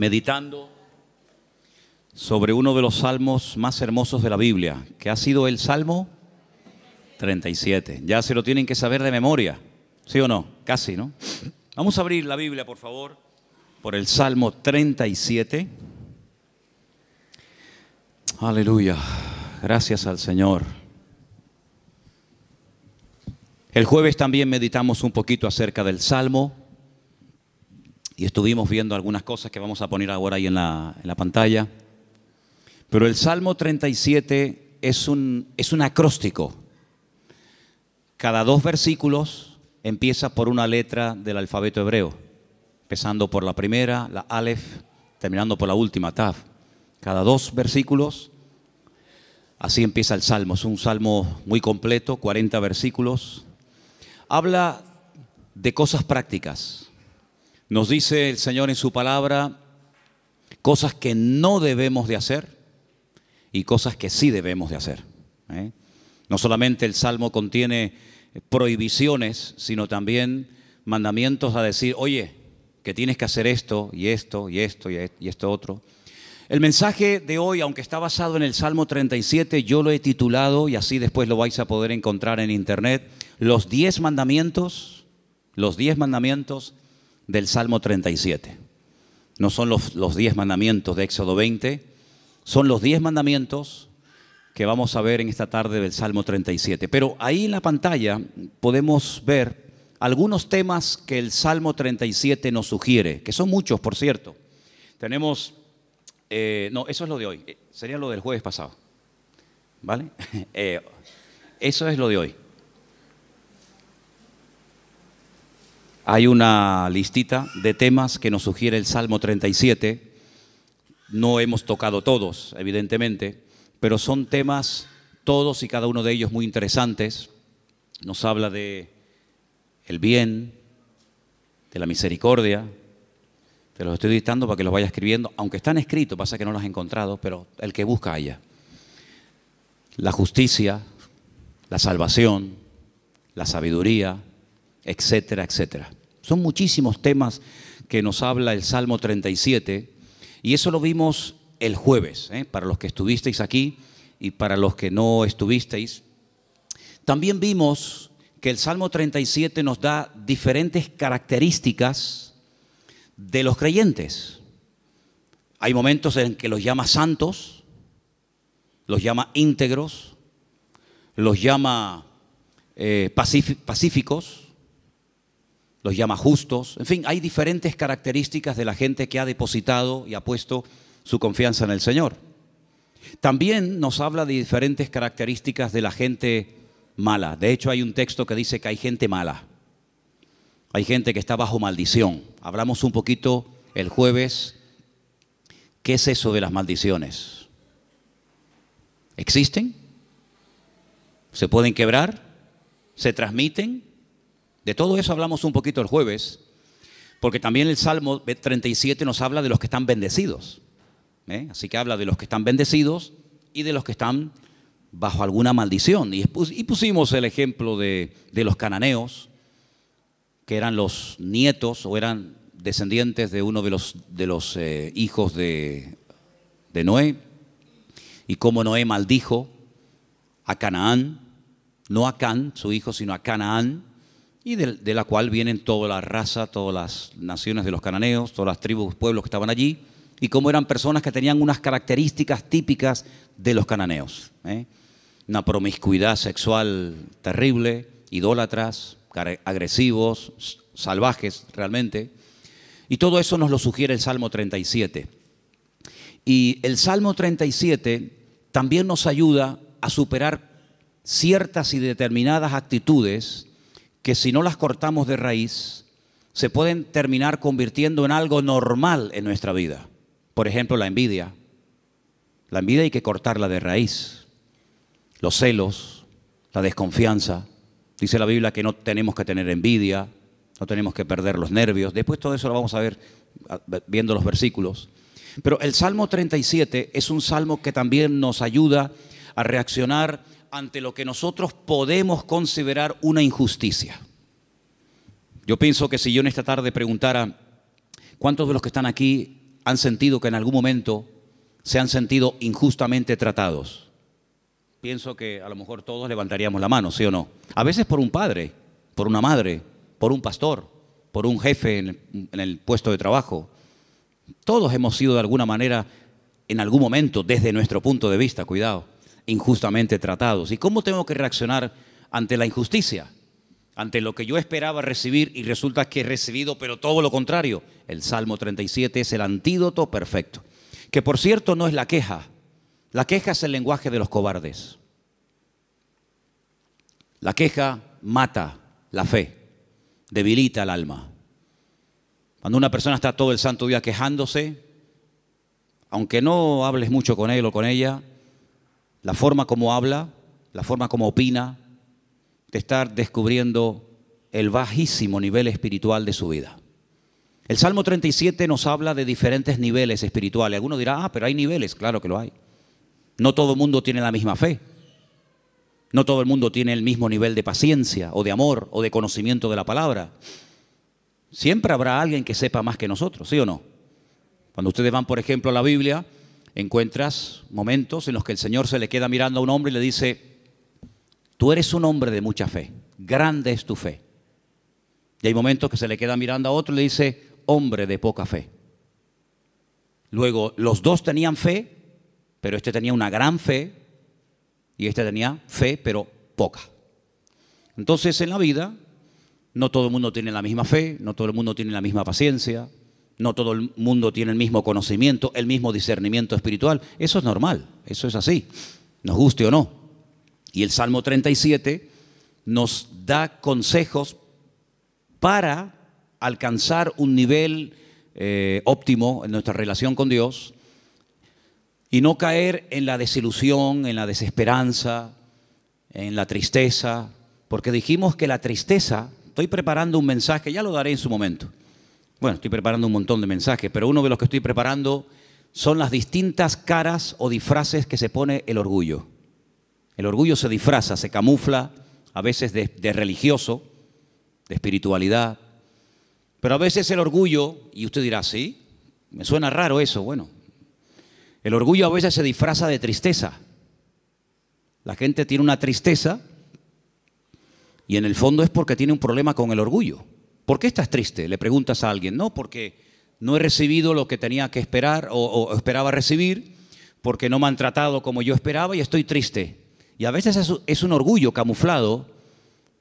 meditando sobre uno de los salmos más hermosos de la Biblia, que ha sido el Salmo 37. Ya se lo tienen que saber de memoria, ¿sí o no? Casi, ¿no? Vamos a abrir la Biblia, por favor, por el Salmo 37. Aleluya, gracias al Señor. El jueves también meditamos un poquito acerca del Salmo y estuvimos viendo algunas cosas que vamos a poner ahora ahí en la, pantalla. Pero el Salmo 37 es un, es un acróstico. Cada dos versículos empieza por una letra del alfabeto hebreo, empezando por la primera, la Aleph, terminando por la última, taf Cada dos versículos, así empieza el Salmo. Es un salmo muy completo, 40 versículos. Habla de cosas prácticas. Nos dice el Señor en su palabra cosas que no debemos de hacer y cosas que sí debemos de hacer. ¿eh? No solamente el Salmo contiene prohibiciones, sino también mandamientos a decir, oye, que tienes que hacer esto y esto y esto y e-, esto otro. El mensaje de hoy, aunque está basado en el Salmo 37, yo lo he titulado, y así después lo vais a poder encontrar en internet, los 10 mandamientos, los 10 mandamientos del Salmo 37. No son los, los diez mandamientos de Éxodo 20, son los diez mandamientos que vamos a ver en esta tarde del Salmo 37. Pero ahí en la pantalla podemos ver algunos temas que el Salmo 37 nos sugiere, que son muchos, por cierto. Tenemos, eh, no, eso es lo de hoy, eh, sería lo del jueves pasado, ¿vale? Eh, eso es lo de hoy. Hay una listita de temas que nos sugiere el Salmo 37. No hemos tocado todos, evidentemente, pero son temas todos y cada uno de ellos muy interesantes. Nos habla de el bien, de la misericordia. Te los estoy dictando para que los vaya escribiendo, aunque están escritos, pasa que no los has encontrado, pero el que busca haya. La justicia, la salvación, la sabiduría, etcétera, etcétera. Son muchísimos temas que nos habla el Salmo 37 y eso lo vimos el jueves, ¿eh? para los que estuvisteis aquí y para los que no estuvisteis. También vimos que el Salmo 37 nos da diferentes características de los creyentes. Hay momentos en que los llama santos, los llama íntegros, los llama eh, pacíficos, los llama justos. En fin, hay diferentes características de la gente que ha depositado y ha puesto su confianza en el Señor. También nos habla de diferentes características de la gente mala. De hecho, hay un texto que dice que hay gente mala. Hay gente que está bajo maldición. Hablamos un poquito el jueves. ¿Qué es eso de las maldiciones? ¿Existen? ¿Se pueden quebrar? ¿Se transmiten? De todo eso hablamos un poquito el jueves, porque también el Salmo 37 nos habla de los que están bendecidos. ¿eh? Así que habla de los que están bendecidos y de los que están bajo alguna maldición. Y, pusimos el ejemplo de, los cananeos, que eran los nietos o eran descendientes de uno de los, eh, hijos de, Noé, y como Noé maldijo a Canaán, no a Can, su hijo, sino a Canaán, y de, la cual vienen toda la raza, todas las naciones de los cananeos, todas las tribus, pueblos que estaban allí, y cómo eran personas que tenían unas características típicas de los cananeos. ¿eh? Una promiscuidad sexual terrible, idólatras, agresivos, salvajes realmente. Y todo eso nos lo sugiere el Salmo 37. Y el Salmo 37 también nos ayuda a superar ciertas y determinadas actitudes que si no las cortamos de raíz, se pueden terminar convirtiendo en algo normal en nuestra vida. Por ejemplo, la envidia. La envidia hay que cortarla de raíz. Los celos, la desconfianza. Dice la Biblia que no tenemos que tener envidia, no tenemos que perder los nervios. Después todo eso lo vamos a ver viendo los versículos. Pero el Salmo 37 es un salmo que también nos ayuda a reaccionar ante lo que nosotros podemos considerar una injusticia. Yo pienso que si yo en esta tarde preguntara, ¿cuántos de los que están aquí han sentido que en algún momento se han sentido injustamente tratados? Pienso que a lo mejor todos levantaríamos la mano, ¿sí o no? A veces por un padre, por una madre, por un pastor, por un jefe en el, en el puesto de trabajo. Todos hemos sido de alguna manera, en algún momento, desde nuestro punto de vista, cuidado, injustamente tratados? ¿Y cómo tengo que reaccionar ante la injusticia? Ante lo que yo esperaba recibir y resulta que he recibido, pero todo lo contrario. El Salmo 37 es el antídoto perfecto. Que por cierto no es la queja. La queja es el lenguaje de los cobardes. La queja mata la fe, debilita el alma. Cuando una persona está todo el santo día quejándose, aunque no hables mucho con él o con ella, la forma como habla, la forma como opina, de estar descubriendo el bajísimo nivel espiritual de su vida. El Salmo 37 nos habla de diferentes niveles espirituales. Algunos dirá, ah, pero hay niveles, claro que lo hay. No todo el mundo tiene la misma fe. No todo el mundo tiene el mismo nivel de paciencia o de amor o de conocimiento de la palabra. Siempre habrá alguien que sepa más que nosotros, ¿sí o no? Cuando ustedes van, por ejemplo, a la Biblia, encuentras momentos en los que el Señor se le queda mirando a un hombre y le dice, tú eres un hombre de mucha fe, grande es tu fe. Y hay momentos que se le queda mirando a otro y le dice, hombre de poca fe. Luego, los dos tenían fe, pero este tenía una gran fe y este tenía fe, pero poca. Entonces, en la vida, no todo el mundo tiene la misma fe, no todo el mundo tiene la misma paciencia, no todo el mundo tiene el mismo conocimiento, el mismo discernimiento espiritual. Eso es normal, eso es así, nos guste o no. Y el Salmo 37 nos da consejos para alcanzar un nivel eh, óptimo en nuestra relación con Dios y no caer en la desilusión, en la desesperanza, en la tristeza, porque dijimos que la tristeza, estoy preparando un mensaje, ya lo daré en su momento bueno, estoy preparando un montón de mensajes, pero uno de los que estoy preparando son las distintas caras o disfraces que se pone el orgullo. El orgullo se disfraza, se camufla, a veces de, religioso, de espiritualidad, pero a veces el orgullo, y usted dirá, sí, me suena raro eso, bueno, el orgullo a veces se disfraza de tristeza. La gente tiene una tristeza y en el fondo es porque tiene un problema con el orgullo. ¿Por qué estás triste? Le preguntas a alguien. No, porque no he recibido lo que tenía que esperar o, esperaba recibir, porque no me han tratado como yo esperaba y estoy triste. Y a veces es, es un orgullo camuflado,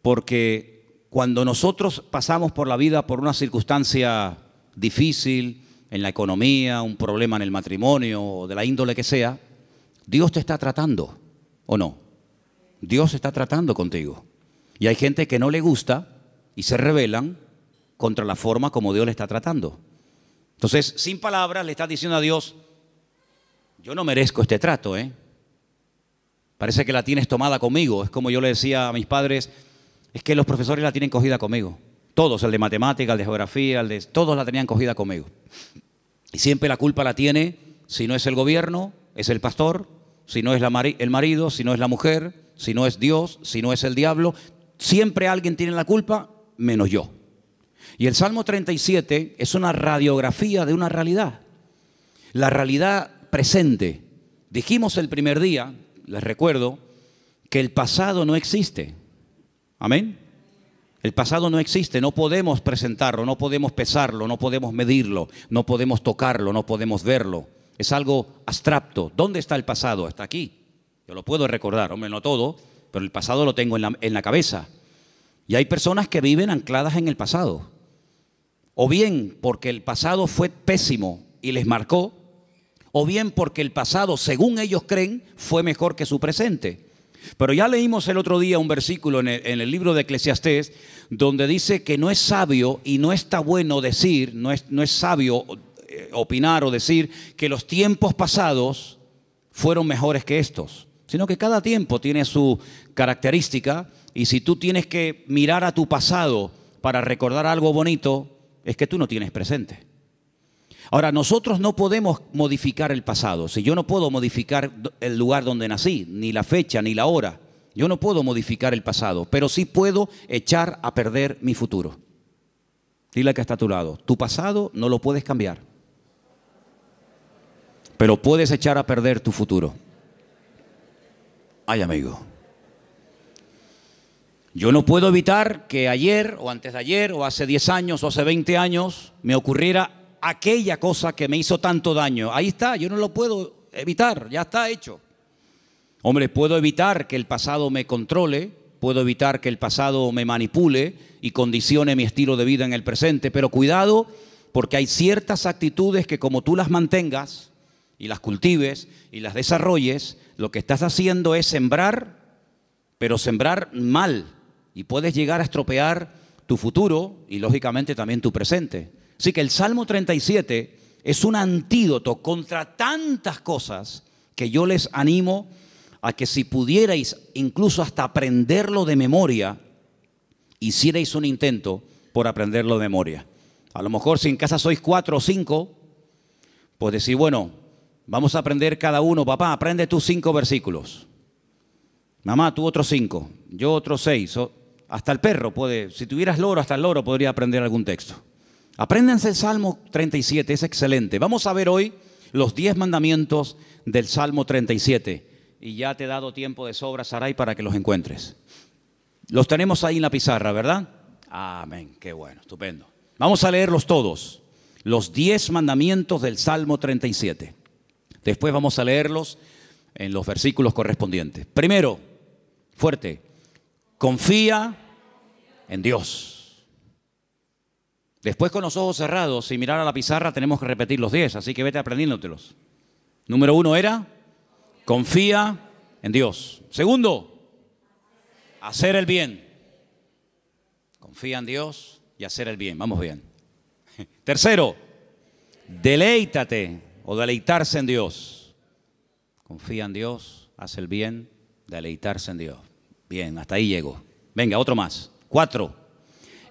porque cuando nosotros pasamos por la vida por una circunstancia difícil, en la economía, un problema en el matrimonio o de la índole que sea, Dios te está tratando, ¿o no? Dios está tratando contigo. Y hay gente que no le gusta y se rebelan contra la forma como Dios le está tratando. Entonces, sin palabras, le está diciendo a Dios, yo no merezco este trato, ¿eh? Parece que la tienes tomada conmigo. Es como yo le decía a mis padres, es que los profesores la tienen cogida conmigo. Todos, el de matemática, el de geografía, el de... Todos la tenían cogida conmigo. Y siempre la culpa la tiene, si no es el gobierno, es el pastor, si no es el marido, si no es la mujer, si no es Dios, si no es el diablo. Siempre alguien tiene la culpa, menos yo. Y el Salmo 37 es una radiografía de una realidad. La realidad presente. Dijimos el primer día, les recuerdo, que el pasado no existe. Amén. El pasado no existe, no podemos presentarlo, no podemos pesarlo, no podemos medirlo, no podemos tocarlo, no podemos verlo. Es algo abstracto. ¿Dónde está el pasado? Está aquí. Yo lo puedo recordar, hombre, no todo, pero el pasado lo tengo en la, en la cabeza. Y hay personas que viven ancladas en el pasado o bien porque el pasado fue pésimo y les marcó, o bien porque el pasado, según ellos creen, fue mejor que su presente. Pero ya leímos el otro día un versículo en el, libro de Eclesiastés donde dice que no es sabio y no está bueno decir, no es, no es sabio eh, opinar o decir que los tiempos pasados fueron mejores que estos, sino que cada tiempo tiene su característica y si tú tienes que mirar a tu pasado para recordar algo bonito, es que tú no tienes presente. Ahora, nosotros no podemos modificar el pasado. Si yo no puedo modificar el lugar donde nací, ni la fecha, ni la hora, yo no puedo modificar el pasado, pero sí puedo echar a perder mi futuro. Dile que está a tu lado, tu pasado no lo puedes cambiar, pero puedes echar a perder tu futuro. Ay, amigo. Yo no puedo evitar que ayer o antes de ayer o hace 10 años o hace 20 años me ocurriera aquella cosa que me hizo tanto daño. Ahí está, yo no lo puedo evitar, ya está hecho. Hombre, puedo evitar que el pasado me controle, puedo evitar que el pasado me manipule y condicione mi estilo de vida en el presente, pero cuidado porque hay ciertas actitudes que como tú las mantengas y las cultives y las desarrolles, lo que estás haciendo es sembrar, pero sembrar mal y puedes llegar a estropear tu futuro y lógicamente también tu presente. Así que el Salmo 37 es un antídoto contra tantas cosas que yo les animo a que si pudierais incluso hasta aprenderlo de memoria, hicierais un intento por aprenderlo de memoria. A lo mejor si en casa sois cuatro o cinco, pues decir, bueno, vamos a aprender cada uno, papá, aprende tus cinco versículos. Mamá, tú otros cinco, yo otros seis. Hasta el perro puede, si tuvieras loro, hasta el loro podría aprender algún texto. Apréndanse el Salmo 37, es excelente. Vamos a ver hoy los 10 mandamientos del Salmo 37. Y ya te he dado tiempo de sobra, Sarai, para que los encuentres. Los tenemos ahí en la pizarra, ¿verdad? Amén, qué bueno, estupendo. Vamos a leerlos todos, los 10 mandamientos del Salmo 37. Después vamos a leerlos en los versículos correspondientes. Primero, fuerte, Confía en Dios. Después con los ojos cerrados, y mirar a la pizarra, tenemos que repetir los 10, así que vete aprendiéndotelos. Número uno era, confía en Dios. Segundo, hacer el bien. Confía en Dios y hacer el bien. Vamos bien. Tercero, deleítate o deleitarse en Dios. Confía en Dios, haz el bien, deleitarse en Dios. Bien, hasta ahí llego. Venga, otro más. Cuatro.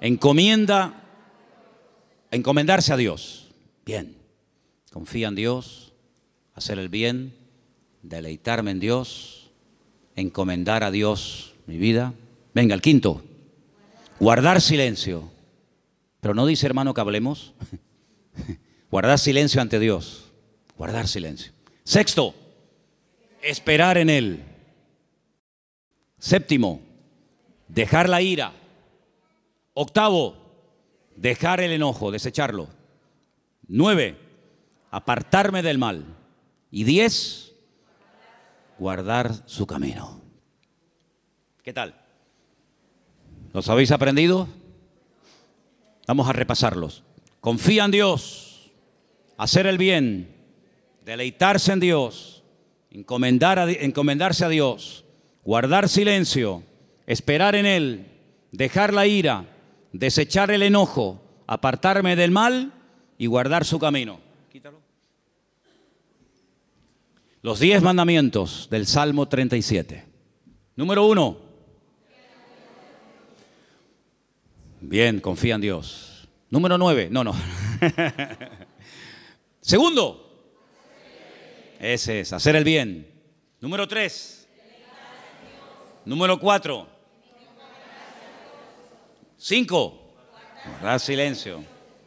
Encomienda, encomendarse a Dios. Bien. Confía en Dios, hacer el bien, deleitarme en Dios, encomendar a Dios mi vida. Venga, el quinto. Guardar silencio. Pero no dice hermano que hablemos. Guardar silencio ante Dios. Guardar silencio. Sexto, esperar en Él. Séptimo, dejar la ira. Octavo, dejar el enojo, desecharlo. Nueve, apartarme del mal. Y diez, guardar su camino. ¿Qué tal? ¿Los habéis aprendido? Vamos a repasarlos. Confía en Dios, hacer el bien, deleitarse en Dios, encomendarse a Dios, guardar silencio, esperar en Él, dejar la ira, desechar el enojo, apartarme del mal y guardar su camino. Los diez mandamientos del Salmo 37. Número uno. Bien, confía en Dios. Número nueve. No, no. Segundo. Ese es, hacer el bien. Número tres. Número cuatro. Cinco. Guardar silencio,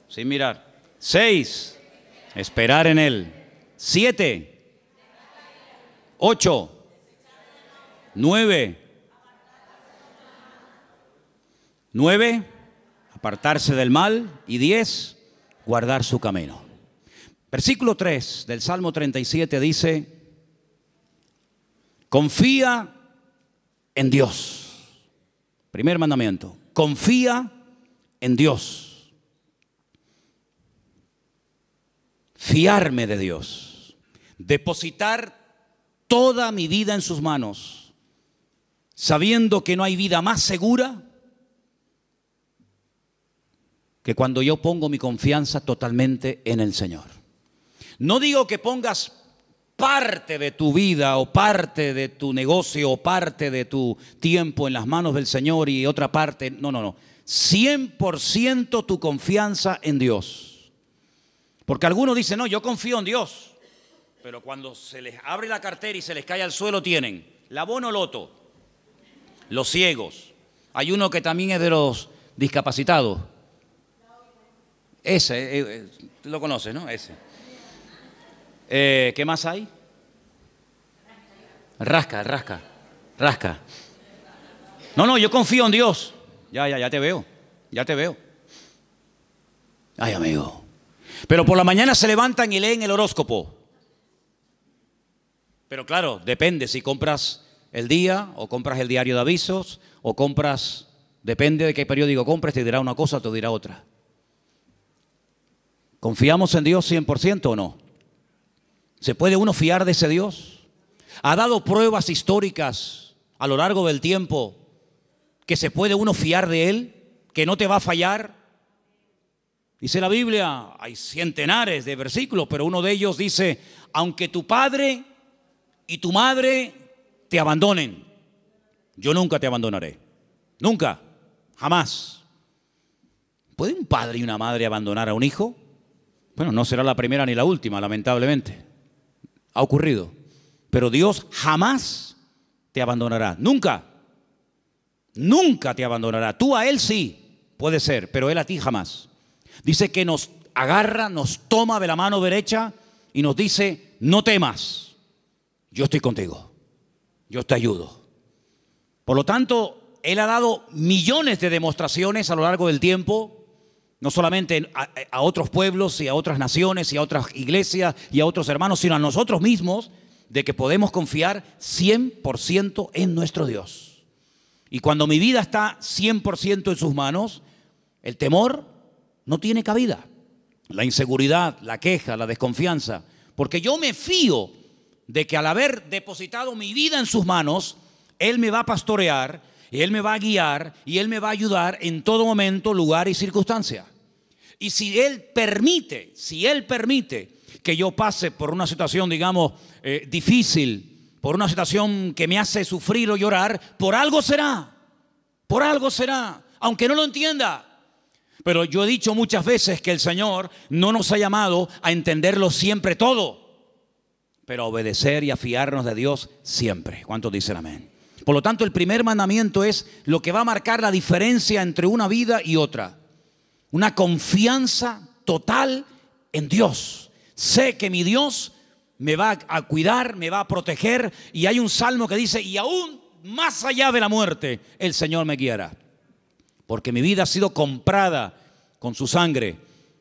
sin mirar. Seis. Esperar en Él. Siete. Ocho. Nueve. Nueve. Apartarse del mal. Y diez. Guardar su camino. Versículo 3 del Salmo 37 dice, confía en Dios. Primer mandamiento, confía en Dios. Fiarme de Dios. Depositar toda mi vida en sus manos, sabiendo que no hay vida más segura que cuando yo pongo mi confianza totalmente en el Señor. No digo que pongas parte de tu vida o parte de tu negocio o parte de tu tiempo en las manos del Señor y otra parte. No, no, no. 100% tu confianza en Dios. Porque algunos dicen, no, yo confío en Dios. Pero cuando se les abre la cartera y se les cae al suelo, tienen la loto? los ciegos. Hay uno que también es de los discapacitados. Ese, eh, eh, lo conoces, ¿no? Ese. Eh, ¿Qué más hay? Rasca, rasca, rasca. No, no, yo confío en Dios. Ya, ya, ya te veo, ya te veo. Ay, amigo. Pero por la mañana se levantan y leen el horóscopo. Pero claro, depende si compras el día o compras el diario de avisos o compras, depende de qué periódico compres, te dirá una cosa o te dirá otra. ¿Confiamos en Dios 100% o no? ¿Se puede uno fiar de ese Dios? Ha dado pruebas históricas a lo largo del tiempo que se puede uno fiar de Él, que no te va a fallar. Dice la Biblia, hay centenares de versículos, pero uno de ellos dice, aunque tu padre y tu madre te abandonen, yo nunca te abandonaré. Nunca, jamás. ¿Puede un padre y una madre abandonar a un hijo? Bueno, no será la primera ni la última, lamentablemente ha ocurrido. Pero Dios jamás te abandonará. Nunca. Nunca te abandonará. Tú a Él sí, puede ser, pero Él a ti jamás. Dice que nos agarra, nos toma de la mano derecha y nos dice, no temas, yo estoy contigo, yo te ayudo. Por lo tanto, Él ha dado millones de demostraciones a lo largo del tiempo no solamente a, otros pueblos y a otras naciones y a otras iglesias y a otros hermanos, sino a nosotros mismos, de que podemos confiar 100% en nuestro Dios. Y cuando mi vida está 100% en sus manos, el temor no tiene cabida. La inseguridad, la queja, la desconfianza. Porque yo me fío de que al haber depositado mi vida en sus manos, Él me va a pastorear, Él me va a guiar y Él me va a ayudar en todo momento, lugar y circunstancia. Y si Él permite, si Él permite que yo pase por una situación, digamos, eh, difícil, por una situación que me hace sufrir o llorar, por algo será, por algo será, aunque no lo entienda. Pero yo he dicho muchas veces que el Señor no nos ha llamado a entenderlo siempre todo, pero a obedecer y a fiarnos de Dios siempre. ¿Cuántos dicen amén? Por lo tanto, el primer mandamiento es lo que va a marcar la diferencia entre una vida y otra una confianza total en Dios. Sé que mi Dios me va a cuidar, me va a proteger. Y hay un salmo que dice, y aún más allá de la muerte, el Señor me guiará. Porque mi vida ha sido comprada con su sangre.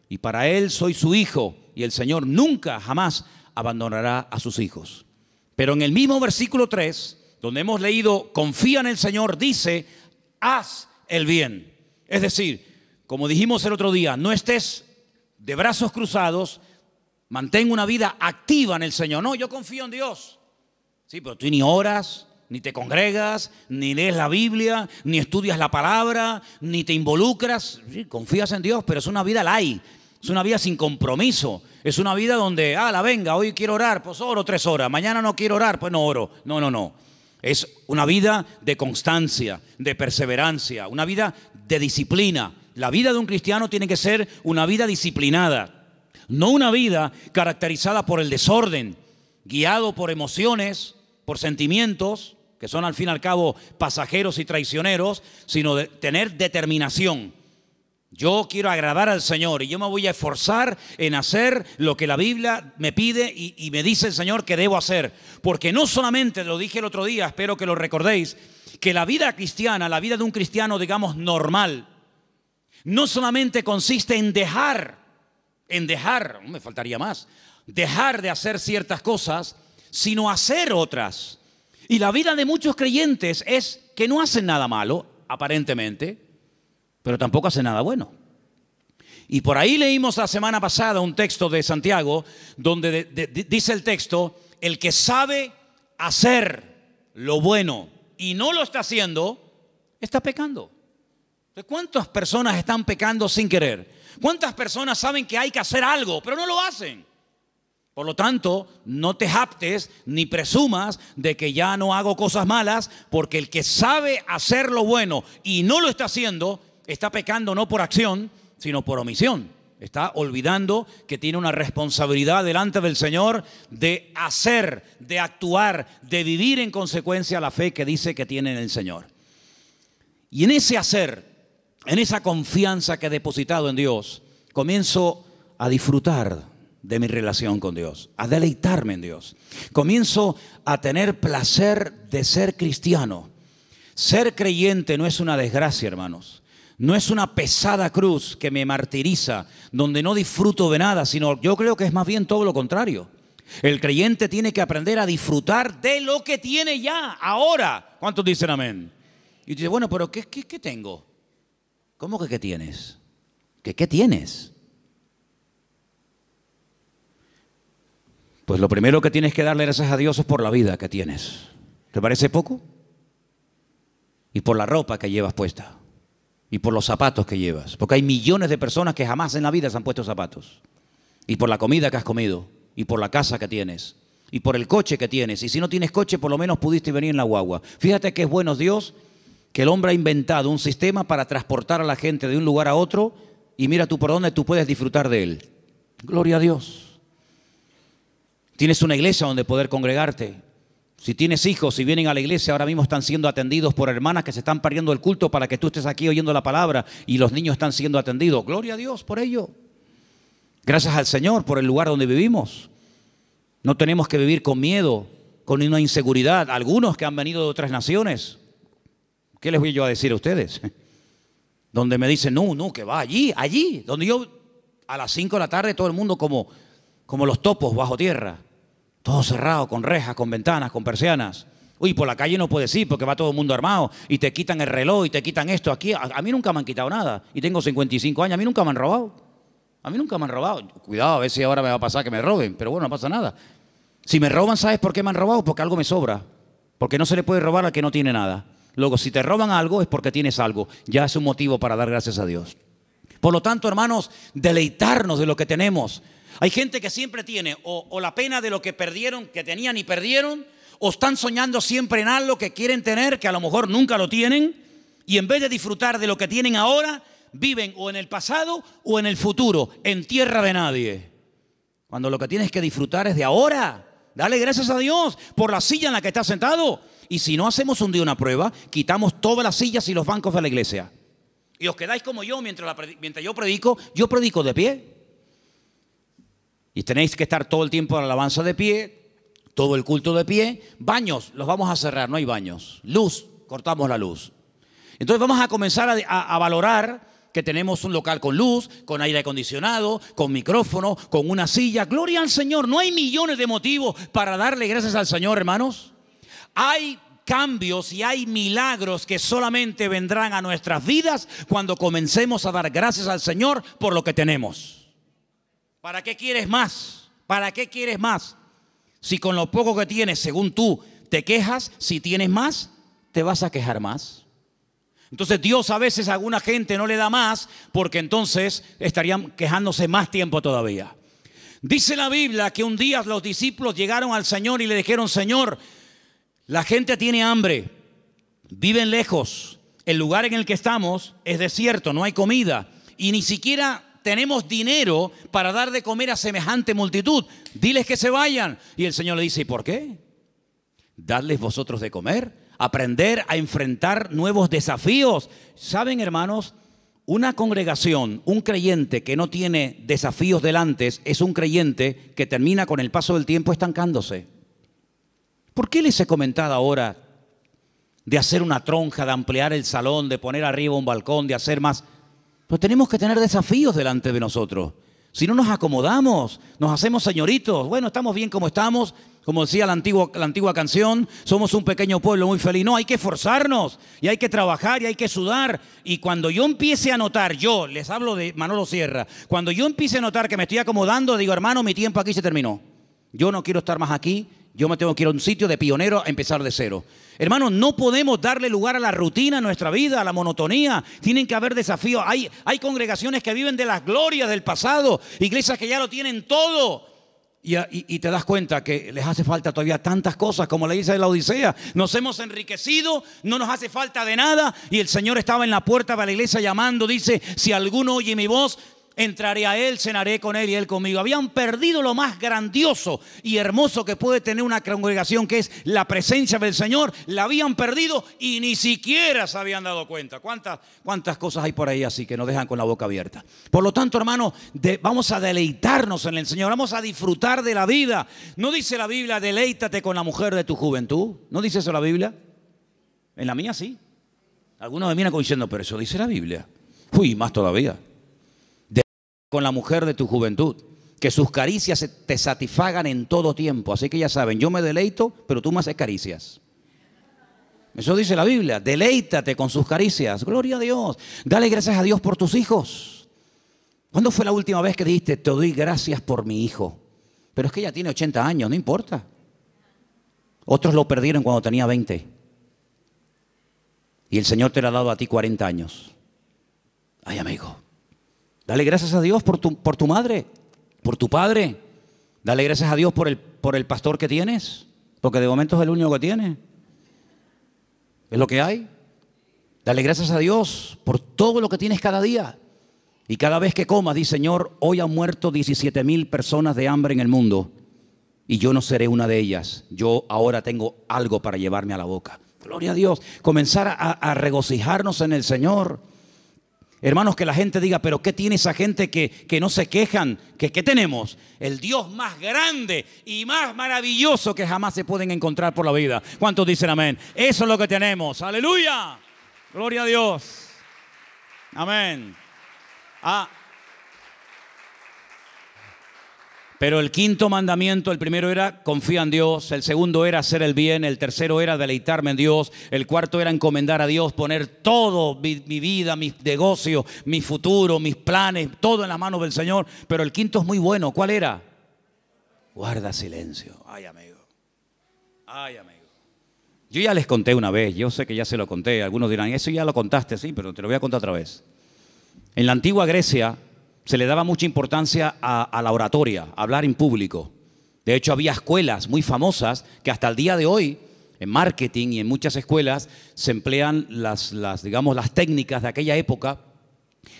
Y para Él soy su hijo. Y el Señor nunca, jamás abandonará a sus hijos. Pero en el mismo versículo 3, donde hemos leído, confía en el Señor, dice, haz el bien. Es decir, como dijimos el otro día, no estés de brazos cruzados, mantén una vida activa en el Señor. No, yo confío en Dios. Sí, pero tú ni oras, ni te congregas, ni lees la Biblia, ni estudias la palabra, ni te involucras. Sí, confías en Dios, pero es una vida laí, es una vida sin compromiso. Es una vida donde, ah, la venga, hoy quiero orar, pues oro tres horas. Mañana no quiero orar, pues no oro. No, no, no. Es una vida de constancia, de perseverancia, una vida de disciplina, la vida de un cristiano tiene que ser una vida disciplinada, no una vida caracterizada por el desorden, guiado por emociones, por sentimientos, que son al fin y al cabo pasajeros y traicioneros, sino de tener determinación. Yo quiero agradar al Señor y yo me voy a esforzar en hacer lo que la Biblia me pide y, y, me dice el Señor que debo hacer. Porque no solamente, lo dije el otro día, espero que lo recordéis, que la vida cristiana, la vida de un cristiano, digamos, normal, no solamente consiste en dejar, en dejar, me faltaría más, dejar de hacer ciertas cosas, sino hacer otras. Y la vida de muchos creyentes es que no hacen nada malo, aparentemente, pero tampoco hacen nada bueno. Y por ahí leímos la semana pasada un texto de Santiago donde dice el texto, el que sabe hacer lo bueno y no lo está haciendo, está pecando. ¿Cuántas personas están pecando sin querer? ¿Cuántas personas saben que hay que hacer algo, pero no lo hacen? Por lo tanto, no te japtes ni presumas de que ya no hago cosas malas, porque el que sabe hacer lo bueno y no lo está haciendo, está pecando no por acción, sino por omisión. Está olvidando que tiene una responsabilidad delante del Señor de hacer, de actuar, de vivir en consecuencia la fe que dice que tiene en el Señor. Y en ese hacer en esa confianza que he depositado en Dios, comienzo a disfrutar de mi relación con Dios, a deleitarme en Dios. Comienzo a tener placer de ser cristiano. Ser creyente no es una desgracia, hermanos. No es una pesada cruz que me martiriza, donde no disfruto de nada, sino yo creo que es más bien todo lo contrario. El creyente tiene que aprender a disfrutar de lo que tiene ya, ahora. ¿Cuántos dicen amén? Y dice, bueno, pero ¿qué, qué, qué tengo? ¿Cómo que qué tienes? ¿Que qué tienes? Pues lo primero que tienes que darle gracias a Dios es por la vida que tienes. ¿Te parece poco? Y por la ropa que llevas puesta. Y por los zapatos que llevas. Porque hay millones de personas que jamás en la vida se han puesto zapatos. Y por la comida que has comido. Y por la casa que tienes. Y por el coche que tienes. Y si no tienes coche, por lo menos pudiste venir en la guagua. Fíjate que es bueno Dios que el hombre ha inventado un sistema para transportar a la gente de un lugar a otro y mira tú por dónde tú puedes disfrutar de él. Gloria a Dios. Tienes una iglesia donde poder congregarte. Si tienes hijos, si vienen a la iglesia, ahora mismo están siendo atendidos por hermanas que se están perdiendo el culto para que tú estés aquí oyendo la palabra y los niños están siendo atendidos. Gloria a Dios por ello. Gracias al Señor por el lugar donde vivimos. No tenemos que vivir con miedo, con una inseguridad. Algunos que han venido de otras naciones ¿Qué les voy yo a decir a ustedes? Donde me dicen, no, no, que va allí, allí. Donde yo a las 5 de la tarde todo el mundo como, como los topos bajo tierra. Todo cerrado, con rejas, con ventanas, con persianas. Uy, por la calle no puedes ir porque va todo el mundo armado y te quitan el reloj y te quitan esto. Aquí, a, a, mí nunca me han quitado nada y tengo 55 años, a mí nunca me han robado. A mí nunca me han robado. Cuidado, a ver si ahora me va a pasar que me roben, pero bueno, no pasa nada. Si me roban, ¿sabes por qué me han robado? Porque algo me sobra. Porque no se le puede robar al que no tiene nada. Luego, si te roban algo es porque tienes algo. Ya es un motivo para dar gracias a Dios. Por lo tanto, hermanos, deleitarnos de lo que tenemos. Hay gente que siempre tiene o, la pena de lo que perdieron, que tenían y perdieron, o están soñando siempre en algo que quieren tener, que a lo mejor nunca lo tienen, y en vez de disfrutar de lo que tienen ahora, viven o en el pasado o en el futuro, en tierra de nadie. Cuando lo que tienes que disfrutar es de ahora. Dale gracias a Dios por la silla en la que estás sentado, y si no hacemos un día una prueba, quitamos todas las sillas y los bancos de la iglesia. Y os quedáis como yo mientras, yo predico, yo predico de pie. Y tenéis que estar todo el tiempo en la alabanza de pie, todo el culto de pie. Baños, los vamos a cerrar, no hay baños. Luz, cortamos la luz. Entonces vamos a comenzar a valorar que tenemos un local con luz, con aire acondicionado, con micrófono, con una silla. Gloria al Señor. No hay millones de motivos para darle gracias al Señor, hermanos. Hay cambios y hay milagros que solamente vendrán a nuestras vidas cuando comencemos a dar gracias al Señor por lo que tenemos. ¿Para qué quieres más? ¿Para qué quieres más? Si con lo poco que tienes, según tú, te quejas, si tienes más, te vas a quejar más. Entonces Dios a veces a alguna gente no le da más porque entonces estarían quejándose más tiempo todavía. Dice la Biblia que un día los discípulos llegaron al Señor y le dijeron, Señor, la gente tiene hambre, viven lejos, el lugar en el que estamos es desierto, no hay comida y ni siquiera tenemos dinero para dar de comer a semejante multitud. Diles que se vayan. Y el Señor le dice, ¿y por qué? Darles vosotros de comer, aprender a enfrentar nuevos desafíos. ¿Saben, hermanos? Una congregación, un creyente que no tiene desafíos delante, es un creyente que termina con el paso del tiempo estancándose. ¿Por qué les he comentado ahora de hacer una tronja, de ampliar el salón, de poner arriba un balcón, de hacer más? Pues tenemos que tener desafíos delante de nosotros. Si no nos acomodamos, nos hacemos señoritos, bueno, estamos bien como estamos, como decía la antigua, la antigua, canción, somos un pequeño pueblo muy feliz. No, hay que esforzarnos y hay que trabajar y hay que sudar. Y cuando yo empiece a notar, yo les hablo de Manolo Sierra, cuando yo empiece a notar que me estoy acomodando, digo, hermano, mi tiempo aquí se terminó. Yo no quiero estar más aquí, yo me tengo que ir a un sitio de pionero a empezar de cero. Hermanos, no podemos darle lugar a la rutina en nuestra vida, a la monotonía. Tienen que haber desafíos. Hay, hay congregaciones que viven de las glorias del pasado, iglesias que ya lo tienen todo. Y, te das cuenta que les hace falta todavía tantas cosas como la dice de la Odisea. Nos hemos enriquecido, no nos hace falta de nada. Y el Señor estaba en la puerta de la iglesia llamando, dice, si alguno oye mi voz, entraré a Él, cenaré con Él y Él conmigo. Habían perdido lo más grandioso y hermoso que puede tener una congregación, que es la presencia del Señor. La habían perdido y ni siquiera se habían dado cuenta. ¿Cuántas, cuántas cosas hay por ahí así que nos dejan con la boca abierta? Por lo tanto, hermano, vamos a deleitarnos en el Señor, vamos a disfrutar de la vida. No dice la Biblia, deleítate con la mujer de tu juventud. ¿No dice eso la Biblia? En la mía sí. Algunos me miran diciendo, pero eso dice la Biblia. Uy, más todavía con la mujer de tu juventud. Que sus caricias te satisfagan en todo tiempo. Así que ya saben, yo me deleito, pero tú me haces caricias. Eso dice la Biblia. Deleítate con sus caricias. Gloria a Dios. Dale gracias a Dios por tus hijos. ¿Cuándo fue la última vez que dijiste, te doy gracias por mi hijo? Pero es que ella tiene 80 años, no importa. Otros lo perdieron cuando tenía 20. Y el Señor te lo ha dado a ti 40 años. Ay, amigo. Dale gracias a Dios por tu, por tu madre, por tu padre. Dale gracias a Dios por el, por el pastor que tienes, porque de momento es el único que tiene. Es lo que hay. Dale gracias a Dios por todo lo que tienes cada día. Y cada vez que comas, di Señor, hoy han muerto 17 mil personas de hambre en el mundo. Y yo no seré una de ellas. Yo ahora tengo algo para llevarme a la boca. Gloria a Dios. Comenzar a regocijarnos en el Señor. Hermanos, que la gente diga, pero ¿qué tiene esa gente que, que no se quejan? ¿Qué, tenemos? El Dios más grande y más maravilloso que jamás se pueden encontrar por la vida. ¿Cuántos dicen amén? Eso es lo que tenemos. Aleluya. Gloria a Dios. Amén. Ah, Pero el quinto mandamiento, el primero era confía en Dios, el segundo era hacer el bien, el tercero era deleitarme en Dios, el cuarto era encomendar a Dios, poner todo, mi, vida, mis negocios, mi futuro, mis planes, todo en las manos del Señor. Pero el quinto es muy bueno, ¿cuál era? Guarda silencio. Ay, amigo. Ay, amigo. Yo ya les conté una vez, yo sé que ya se lo conté, algunos dirán, eso ya lo contaste, sí, pero te lo voy a contar otra vez. En la antigua Grecia, se le daba mucha importancia a, la oratoria, a hablar en público. De hecho, había escuelas muy famosas que hasta el día de hoy, en marketing y en muchas escuelas, se emplean las, digamos, las técnicas de aquella época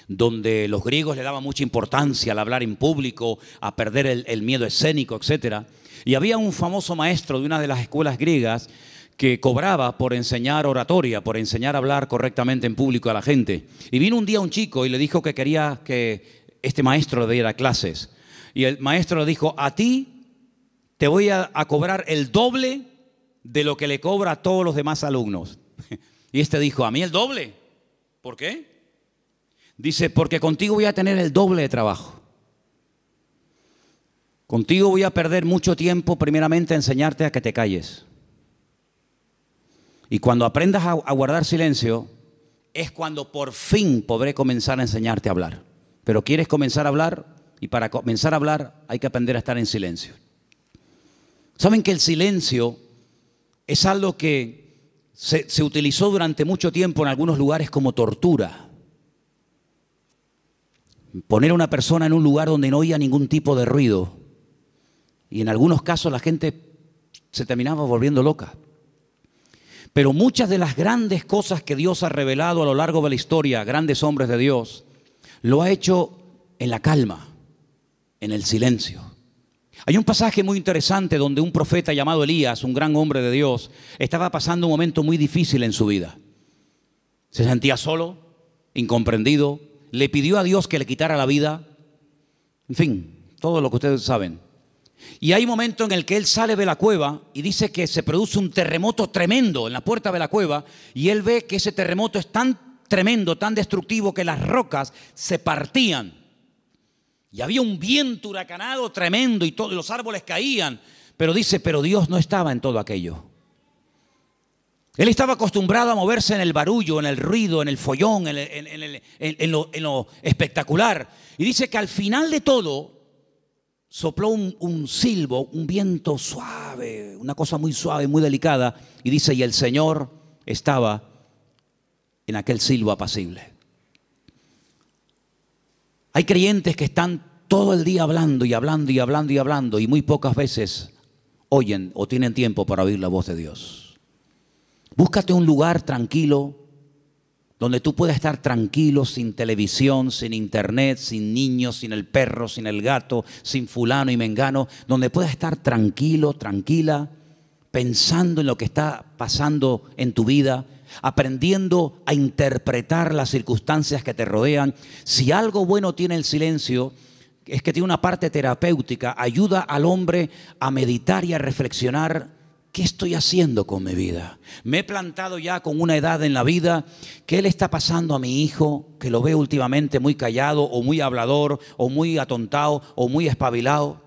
donde los griegos le daban mucha importancia al hablar en público, a perder el, el miedo escénico, etc. Y había un famoso maestro de una de las escuelas griegas que cobraba por enseñar oratoria, por enseñar a hablar correctamente en público a la gente. Y vino un día un chico y le dijo que quería que este maestro le diera clases. Y el maestro dijo, a ti te voy a, a cobrar el doble de lo que le cobra a todos los demás alumnos. Y este dijo, a mí el doble. ¿Por qué? Dice, porque contigo voy a tener el doble de trabajo. Contigo voy a perder mucho tiempo primeramente a enseñarte a que te calles. Y cuando aprendas a, guardar silencio, es cuando por fin podré comenzar a enseñarte a hablar. Pero quieres comenzar a hablar y para comenzar a hablar hay que aprender a estar en silencio. ¿Saben que el silencio es algo que se, utilizó durante mucho tiempo en algunos lugares como tortura? Poner a una persona en un lugar donde no oía ningún tipo de ruido. Y en algunos casos la gente se terminaba volviendo loca. Pero muchas de las grandes cosas que Dios ha revelado a lo largo de la historia, grandes hombres de Dios, lo ha hecho en la calma, en el silencio. Hay un pasaje muy interesante donde un profeta llamado Elías, un gran hombre de Dios, estaba pasando un momento muy difícil en su vida. Se sentía solo, incomprendido, le pidió a Dios que le quitara la vida, en fin, todo lo que ustedes saben. Y hay un momento en el que él sale de la cueva y dice que se produce un terremoto tremendo en la puerta de la cueva y él ve que ese terremoto es tan tremendo, tan destructivo que las rocas se partían. Y había un viento huracanado tremendo y todos los árboles caían. Pero dice, pero Dios no estaba en todo aquello. Él estaba acostumbrado a moverse en el barullo, en el ruido, en el follón, en, lo, espectacular. Y dice que al final de todo sopló un, un silbo, un viento suave, una cosa muy suave, muy delicada. Y dice, y el Señor estaba en aquel silbo apacible. Hay creyentes que están todo el día hablando y hablando y hablando y hablando y muy pocas veces oyen o tienen tiempo para oír la voz de Dios. Búscate un lugar tranquilo donde tú puedas estar tranquilo, sin televisión, sin internet, sin niños, sin el perro, sin el gato, sin fulano y mengano, donde puedas estar tranquilo, tranquila pensando en lo que está pasando en tu vida, aprendiendo a interpretar las circunstancias que te rodean. Si algo bueno tiene el silencio, es que tiene una parte terapéutica, ayuda al hombre a meditar y a reflexionar. ¿Qué estoy haciendo con mi vida? Me he plantado ya con una edad en la vida. ¿Qué le está pasando a mi hijo? Que lo veo últimamente muy callado o muy hablador o muy atontado o muy espabilado.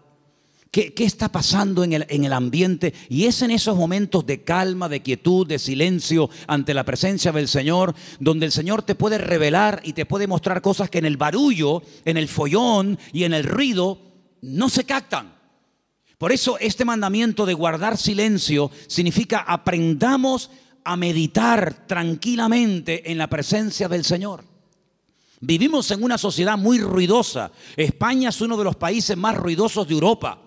¿Qué, está pasando en el, en el ambiente? Y es en esos momentos de calma, de quietud, de silencio ante la presencia del Señor, donde el Señor te puede revelar y te puede mostrar cosas que en el barullo, en el follón y en el ruido no se captan. Por eso este mandamiento de guardar silencio significa aprendamos a meditar tranquilamente en la presencia del Señor. Vivimos en una sociedad muy ruidosa. España es uno de los países más ruidosos de Europa.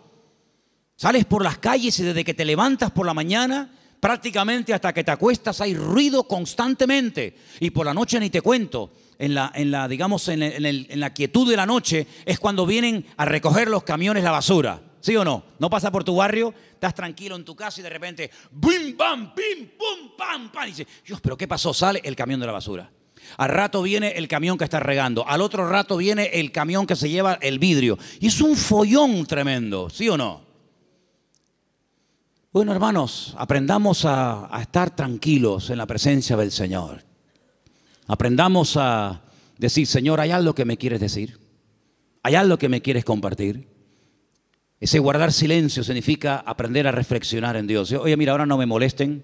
Sales por las calles y desde que te levantas por la mañana, prácticamente hasta que te acuestas, hay ruido constantemente. Y por la noche ni te cuento. En la, en la digamos, en, en, la quietud de la noche es cuando vienen a recoger los camiones la basura. ¿Sí o no? No pasa por tu barrio, estás tranquilo en tu casa y de repente, bim, bam, bim, pum, pam, pam. Y dices, Dios, pero ¿qué pasó? Sale el camión de la basura. Al rato viene el camión que está regando. Al otro rato viene el camión que se lleva el vidrio. Y es un follón tremendo, ¿sí o no? Bueno, hermanos, aprendamos a, estar tranquilos en la presencia del Señor. Aprendamos a decir, Señor, hay algo que me quieres decir. Hay algo que me quieres compartir. Ese guardar silencio significa aprender a reflexionar en Dios. Oye, mira, ahora no me molesten.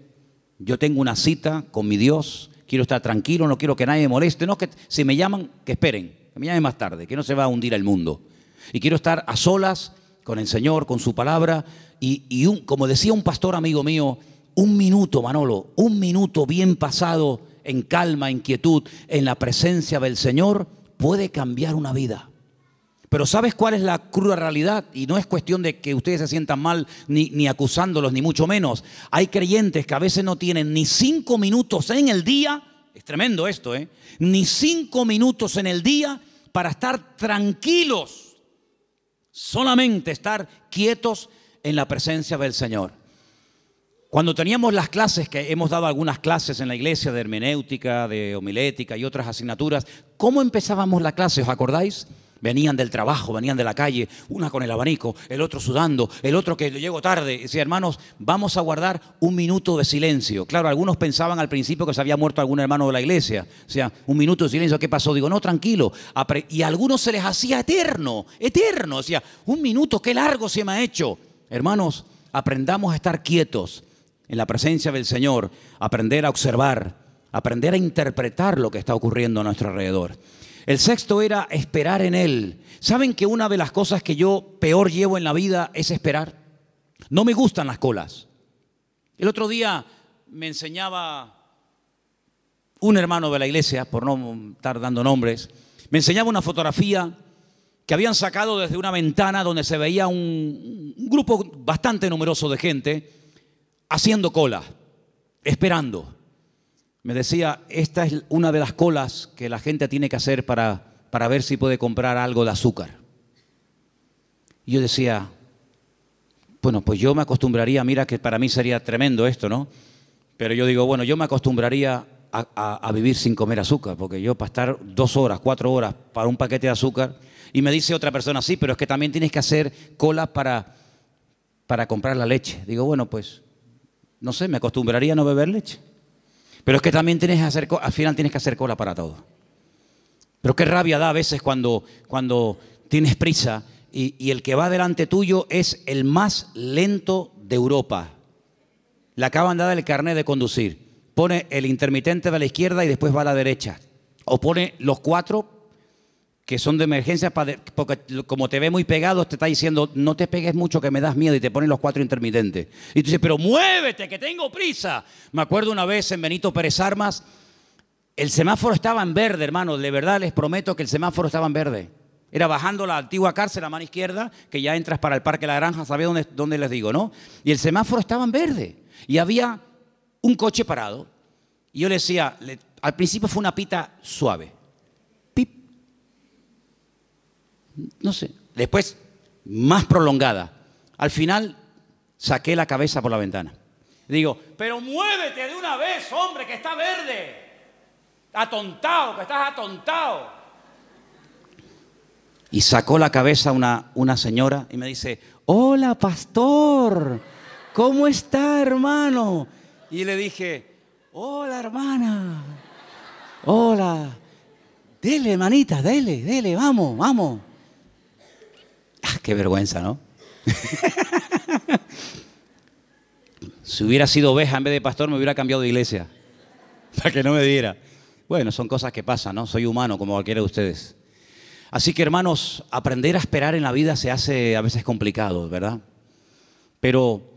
Yo tengo una cita con mi Dios. Quiero estar tranquilo, no quiero que nadie me moleste. No, que si me llaman, que esperen. Que me llamen más tarde, que no se va a hundir el mundo. Y quiero estar a solas con el Señor, con su palabra, y, como decía un pastor amigo mío, un minuto, Manolo, un minuto bien pasado en calma, en quietud, en la presencia del Señor, puede cambiar una vida. Pero ¿sabes cuál es la cruda realidad? Y no es cuestión de que ustedes se sientan mal ni, acusándolos, ni mucho menos. Hay creyentes que a veces no tienen ni cinco minutos en el día, es tremendo esto, ¿eh? Ni cinco minutos en el día para estar tranquilos, solamente estar quietos, en la presencia del Señor. Cuando teníamos las clases, que hemos dado algunas clases en la iglesia de hermenéutica, de homilética y otras asignaturas, ¿cómo empezábamos la clase? ¿Os acordáis? Venían del trabajo, venían de la calle, una con el abanico, el otro sudando, el otro que llegó tarde. Decía, hermanos, vamos a guardar un minuto de silencio. Claro, algunos pensaban al principio que se había muerto algún hermano de la iglesia. O sea, un minuto de silencio, ¿qué pasó? Digo, no, tranquilo. Y a algunos se les hacía eterno, eterno. O un minuto, qué largo se me ha hecho. Hermanos, aprendamos a estar quietos en la presencia del Señor, aprender a observar, aprender a interpretar lo que está ocurriendo a nuestro alrededor. El sexto era esperar en Él. ¿Saben que una de las cosas que yo peor llevo en la vida es esperar? No me gustan las colas. El otro día me enseñaba un hermano de la iglesia, por no estar dando nombres, me enseñaba una fotografía habían sacado desde una ventana donde se veía un, grupo bastante numeroso de gente haciendo cola, esperando. Me decía, esta es una de las colas que la gente tiene que hacer para, para ver si puede comprar algo de azúcar. Y yo decía, bueno, pues yo me acostumbraría, mira que para mí sería tremendo esto, ¿no? Pero yo digo, bueno, yo me acostumbraría a, vivir sin comer azúcar, porque yo para estar dos horas, cuatro horas para un paquete de azúcar, y me dice otra persona, sí, pero es que también tienes que hacer cola para, para comprar la leche. Digo, bueno, pues, no sé, me acostumbraría a no beber leche. Pero es que también tienes que hacer, al final tienes que hacer cola para todo. Pero qué rabia da a veces cuando, cuando tienes prisa y, y el que va delante tuyo es el más lento de Europa. Le acaban de dar el carnet de conducir pone el intermitente de la izquierda y después va a la derecha. O pone los cuatro que son de emergencia, porque como te ve muy pegado, te está diciendo, no te pegues mucho que me das miedo y te ponen los cuatro intermitentes. Y tú dices, pero muévete, que tengo prisa. Me acuerdo una vez en Benito Pérez Armas, el semáforo estaba en verde, hermano, de verdad les prometo que el semáforo estaba en verde. Era bajando la antigua cárcel a mano izquierda, que ya entras para el Parque La Granja, sabía dónde, dónde les digo, no? Y el semáforo estaba en verde. Y había un coche parado y yo le decía, al principio fue una pita suave. Pip. No sé. Después, más prolongada. Al final, saqué la cabeza por la ventana. Digo, pero muévete de una vez, hombre, que está verde. Atontado, que estás atontado. Y sacó la cabeza una, una señora y me dice, hola, pastor, ¿cómo está, hermano? Y le dije, hola hermana, hola, dele hermanita, dele, dele, vamos, vamos. Ah, qué vergüenza, ¿no? si hubiera sido oveja en vez de pastor, me hubiera cambiado de iglesia, para que no me diera. Bueno, son cosas que pasan, ¿no? Soy humano como cualquiera de ustedes. Así que hermanos, aprender a esperar en la vida se hace a veces complicado, ¿verdad? Pero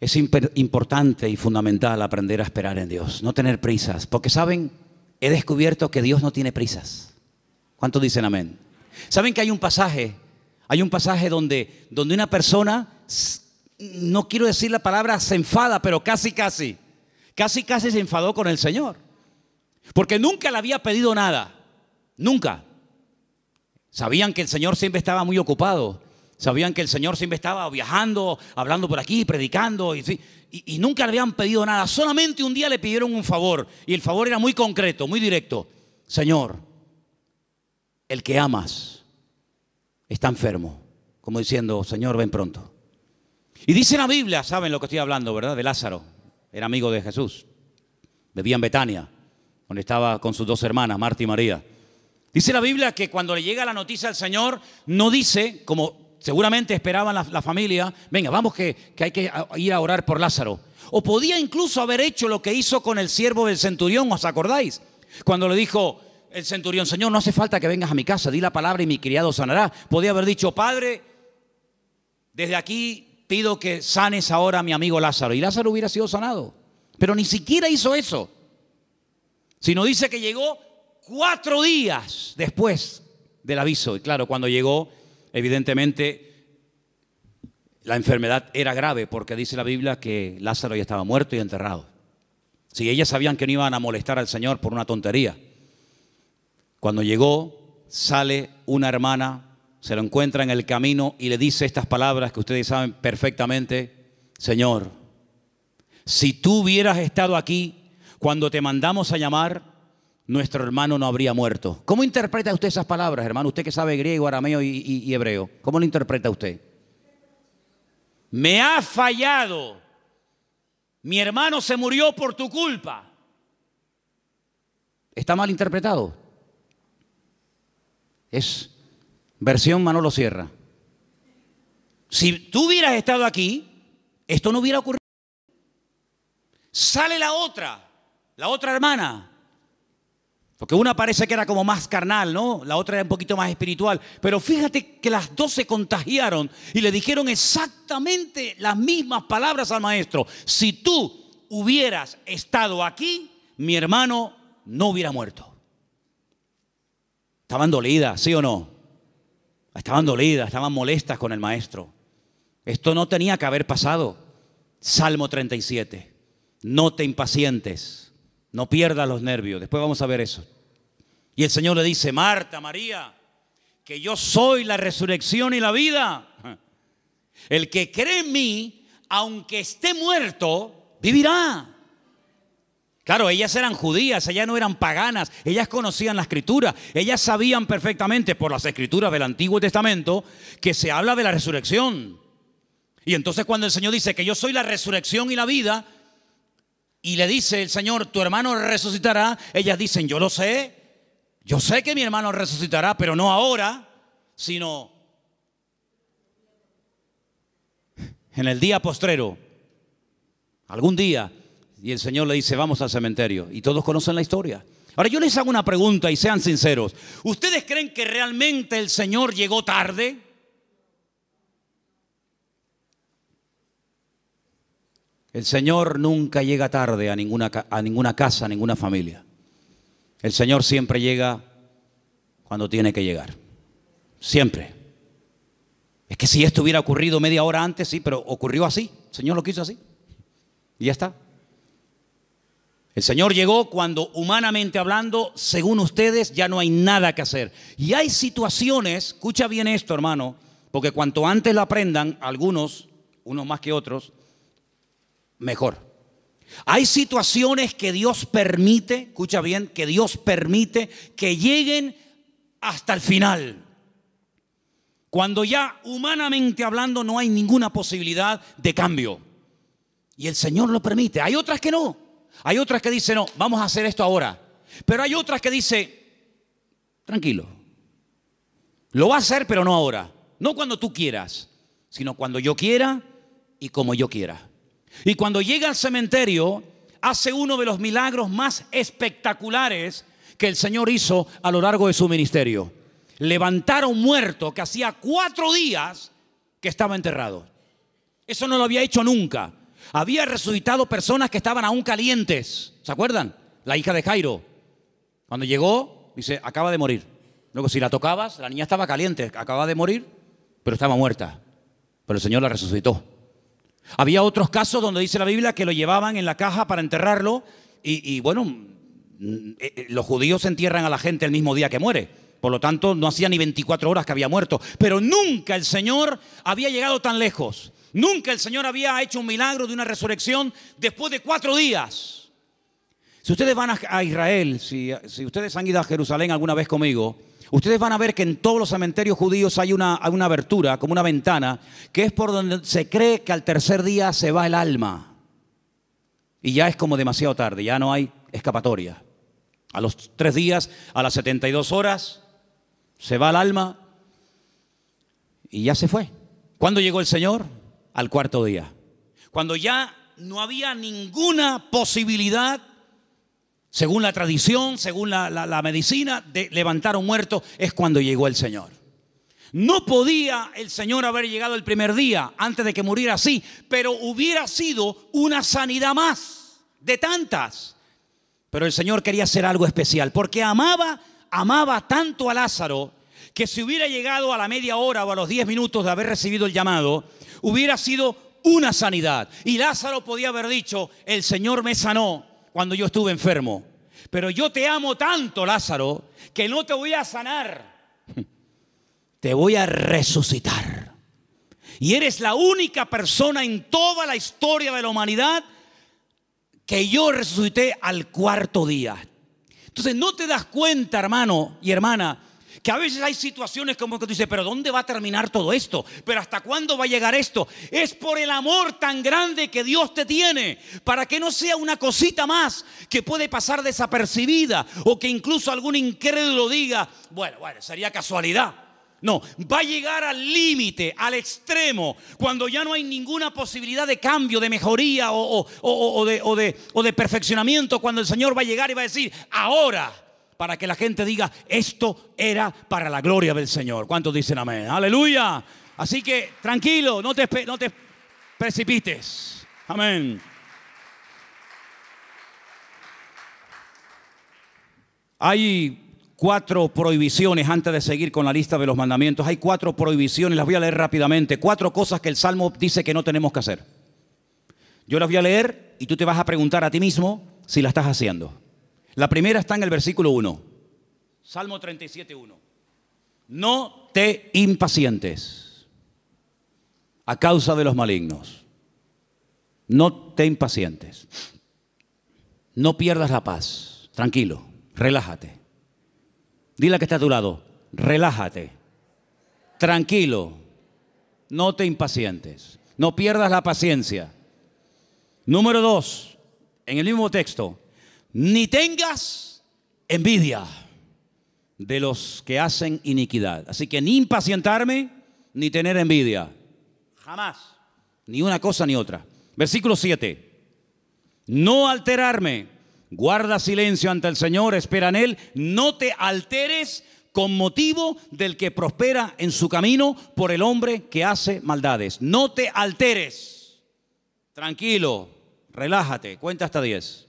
es importante y fundamental aprender a esperar en Dios, no tener prisas, porque saben, he descubierto que Dios no tiene prisas. ¿Cuántos dicen amén? Saben que hay un pasaje, hay un pasaje donde, donde una persona, no quiero decir la palabra se enfada, pero casi casi, casi casi se enfadó con el Señor, porque nunca le había pedido nada, nunca. Sabían que el Señor siempre estaba muy ocupado, Sabían que el Señor siempre estaba viajando, hablando por aquí, predicando, y, y nunca le habían pedido nada. Solamente un día le pidieron un favor, y el favor era muy concreto, muy directo. Señor, el que amas está enfermo, como diciendo, Señor, ven pronto. Y dice la Biblia, saben lo que estoy hablando, ¿verdad? De Lázaro, era amigo de Jesús, vivía en Betania, donde estaba con sus dos hermanas, Marta y María. Dice la Biblia que cuando le llega la noticia al Señor, no dice, como seguramente esperaban la, familia, venga, vamos que, que hay que ir a orar por Lázaro. O podía incluso haber hecho lo que hizo con el siervo del centurión, ¿os acordáis? Cuando le dijo el centurión, Señor, no hace falta que vengas a mi casa, di la palabra y mi criado sanará. Podía haber dicho, Padre, desde aquí pido que sanes ahora a mi amigo Lázaro. Y Lázaro hubiera sido sanado. Pero ni siquiera hizo eso. Sino dice que llegó cuatro días después del aviso. Y claro, cuando llegó Evidentemente, la enfermedad era grave porque dice la Biblia que Lázaro ya estaba muerto y enterrado. Si ellas sabían que no iban a molestar al Señor por una tontería. Cuando llegó, sale una hermana, se lo encuentra en el camino y le dice estas palabras que ustedes saben perfectamente. Señor, si tú hubieras estado aquí cuando te mandamos a llamar, nuestro hermano no habría muerto. ¿Cómo interpreta usted esas palabras, hermano? Usted que sabe griego, arameo y, hebreo. ¿Cómo lo interpreta usted? Me ha fallado. Mi hermano se murió por tu culpa. Está mal interpretado. Es versión Manolo Sierra. Si tú hubieras estado aquí, esto no hubiera ocurrido. Sale la otra, la otra hermana. Porque una parece que era como más carnal, ¿no? La otra era un poquito más espiritual. Pero fíjate que las dos se contagiaron y le dijeron exactamente las mismas palabras al maestro. Si tú hubieras estado aquí, mi hermano no hubiera muerto. Estaban dolidas, ¿sí o no? Estaban dolidas, estaban molestas con el maestro. Esto no tenía que haber pasado. Salmo 37. No te impacientes no pierda los nervios. Después vamos a ver eso. Y el Señor le dice, Marta, María, que yo soy la resurrección y la vida. El que cree en mí, aunque esté muerto, vivirá. Claro, ellas eran judías, ellas no eran paganas, ellas conocían la escritura, ellas sabían perfectamente por las escrituras del Antiguo Testamento que se habla de la resurrección. Y entonces cuando el Señor dice que yo soy la resurrección y la vida, y le dice el Señor, tu hermano resucitará, ellas dicen, yo lo sé, yo sé que mi hermano resucitará, pero no ahora, sino en el día postrero, algún día. Y el Señor le dice, vamos al cementerio. Y todos conocen la historia. Ahora yo les hago una pregunta y sean sinceros. ¿Ustedes creen que realmente el Señor llegó tarde? El Señor nunca llega tarde a ninguna, a ninguna casa, a ninguna familia. El Señor siempre llega cuando tiene que llegar. Siempre. Es que si esto hubiera ocurrido media hora antes, sí, pero ocurrió así. El Señor lo quiso así. Y ya está. El Señor llegó cuando, humanamente hablando, según ustedes, ya no hay nada que hacer. Y hay situaciones, escucha bien esto, hermano, porque cuanto antes la aprendan, algunos, unos más que otros, mejor. Hay situaciones que Dios permite, escucha bien, que Dios permite que lleguen hasta el final. Cuando ya humanamente hablando no hay ninguna posibilidad de cambio. Y el Señor lo permite. Hay otras que no. Hay otras que dicen, no, vamos a hacer esto ahora. Pero hay otras que dicen, tranquilo, lo va a hacer pero no ahora. No cuando tú quieras, sino cuando yo quiera y como yo quiera. Y cuando llega al cementerio, hace uno de los milagros más espectaculares que el Señor hizo a lo largo de su ministerio. Levantaron un muerto que hacía cuatro días que estaba enterrado. Eso no lo había hecho nunca. Había resucitado personas que estaban aún calientes. ¿Se acuerdan? La hija de Jairo. Cuando llegó, dice, acaba de morir. Luego, si la tocabas, la niña estaba caliente, acaba de morir, pero estaba muerta. Pero el Señor la resucitó. Había otros casos donde dice la Biblia que lo llevaban en la caja para enterrarlo y, bueno, mm, eh, eh, los judíos entierran a la gente el mismo día que muere. Por lo tanto, no hacía ni 24 horas que había muerto. Pero nunca el Señor había llegado tan lejos. Nunca el Señor había hecho un milagro de una resurrección después de cuatro días. Si ustedes van a Israel, si, si ustedes han ido a Jerusalén alguna vez conmigo, Ustedes van a ver que en todos los cementerios judíos hay una, una abertura, como una ventana, que es por donde se cree que al tercer día se va el alma. Y ya es como demasiado tarde, ya no hay escapatoria. A los tres días, a las 72 horas, se va el alma y ya se fue. ¿Cuándo llegó el Señor? Al cuarto día. Cuando ya no había ninguna posibilidad según la tradición, según la, medicina, de levantar un muerto, es cuando llegó el Señor. No podía el Señor haber llegado el primer día antes de que muriera así, pero hubiera sido una sanidad más de tantas. Pero el Señor quería hacer algo especial, porque amaba, amaba tanto a Lázaro, que si hubiera llegado a la media hora o a los diez minutos de haber recibido el llamado, hubiera sido una sanidad. Y Lázaro podía haber dicho, el Señor me sanó, cuando yo estuve enfermo. Pero yo te amo tanto, Lázaro, que no te voy a sanar. Te voy a resucitar. Y eres la única persona en toda la historia de la humanidad que yo resucité al cuarto día. Entonces no te das cuenta, hermano y hermana, que a veces hay situaciones como que tú dices, pero ¿dónde va a terminar todo esto? ¿Pero hasta cuándo va a llegar esto? Es por el amor tan grande que Dios te tiene, para que no sea una cosita más que puede pasar desapercibida o que incluso algún incrédulo diga, bueno, bueno, sería casualidad. No, va a llegar al límite, al extremo, cuando ya no hay ninguna posibilidad de cambio, de mejoría o, o de perfeccionamiento, cuando el Señor va a llegar y va a decir, ahora para que la gente diga, esto era para la gloria del Señor. ¿Cuántos dicen amén? Aleluya. Así que tranquilo, no te, precipites. Amén. Hay cuatro prohibiciones, antes de seguir con la lista de los mandamientos, hay cuatro prohibiciones, las voy a leer rápidamente, cuatro cosas que el Salmo dice que no tenemos que hacer. Yo las voy a leer y tú te vas a preguntar a ti mismo si las estás haciendo. La primera está en el versículo 1. Salmo 37, 1. No te impacientes a causa de los malignos. No te impacientes. No pierdas la paz. Tranquilo, relájate. Dile que está a tu lado, relájate. Tranquilo, no te impacientes. No pierdas la paciencia. Número dos, en el mismo texto, ni tengas envidia de los que hacen iniquidad. Así que ni impacientarme, ni tener envidia. Jamás. Ni una cosa ni otra. Versículo 7. No alterarme. Guarda silencio ante el Señor, espera en Él. No te alteres con motivo del que prospera en su camino por el hombre que hace maldades. No te alteres. Tranquilo, relájate, cuenta hasta 10.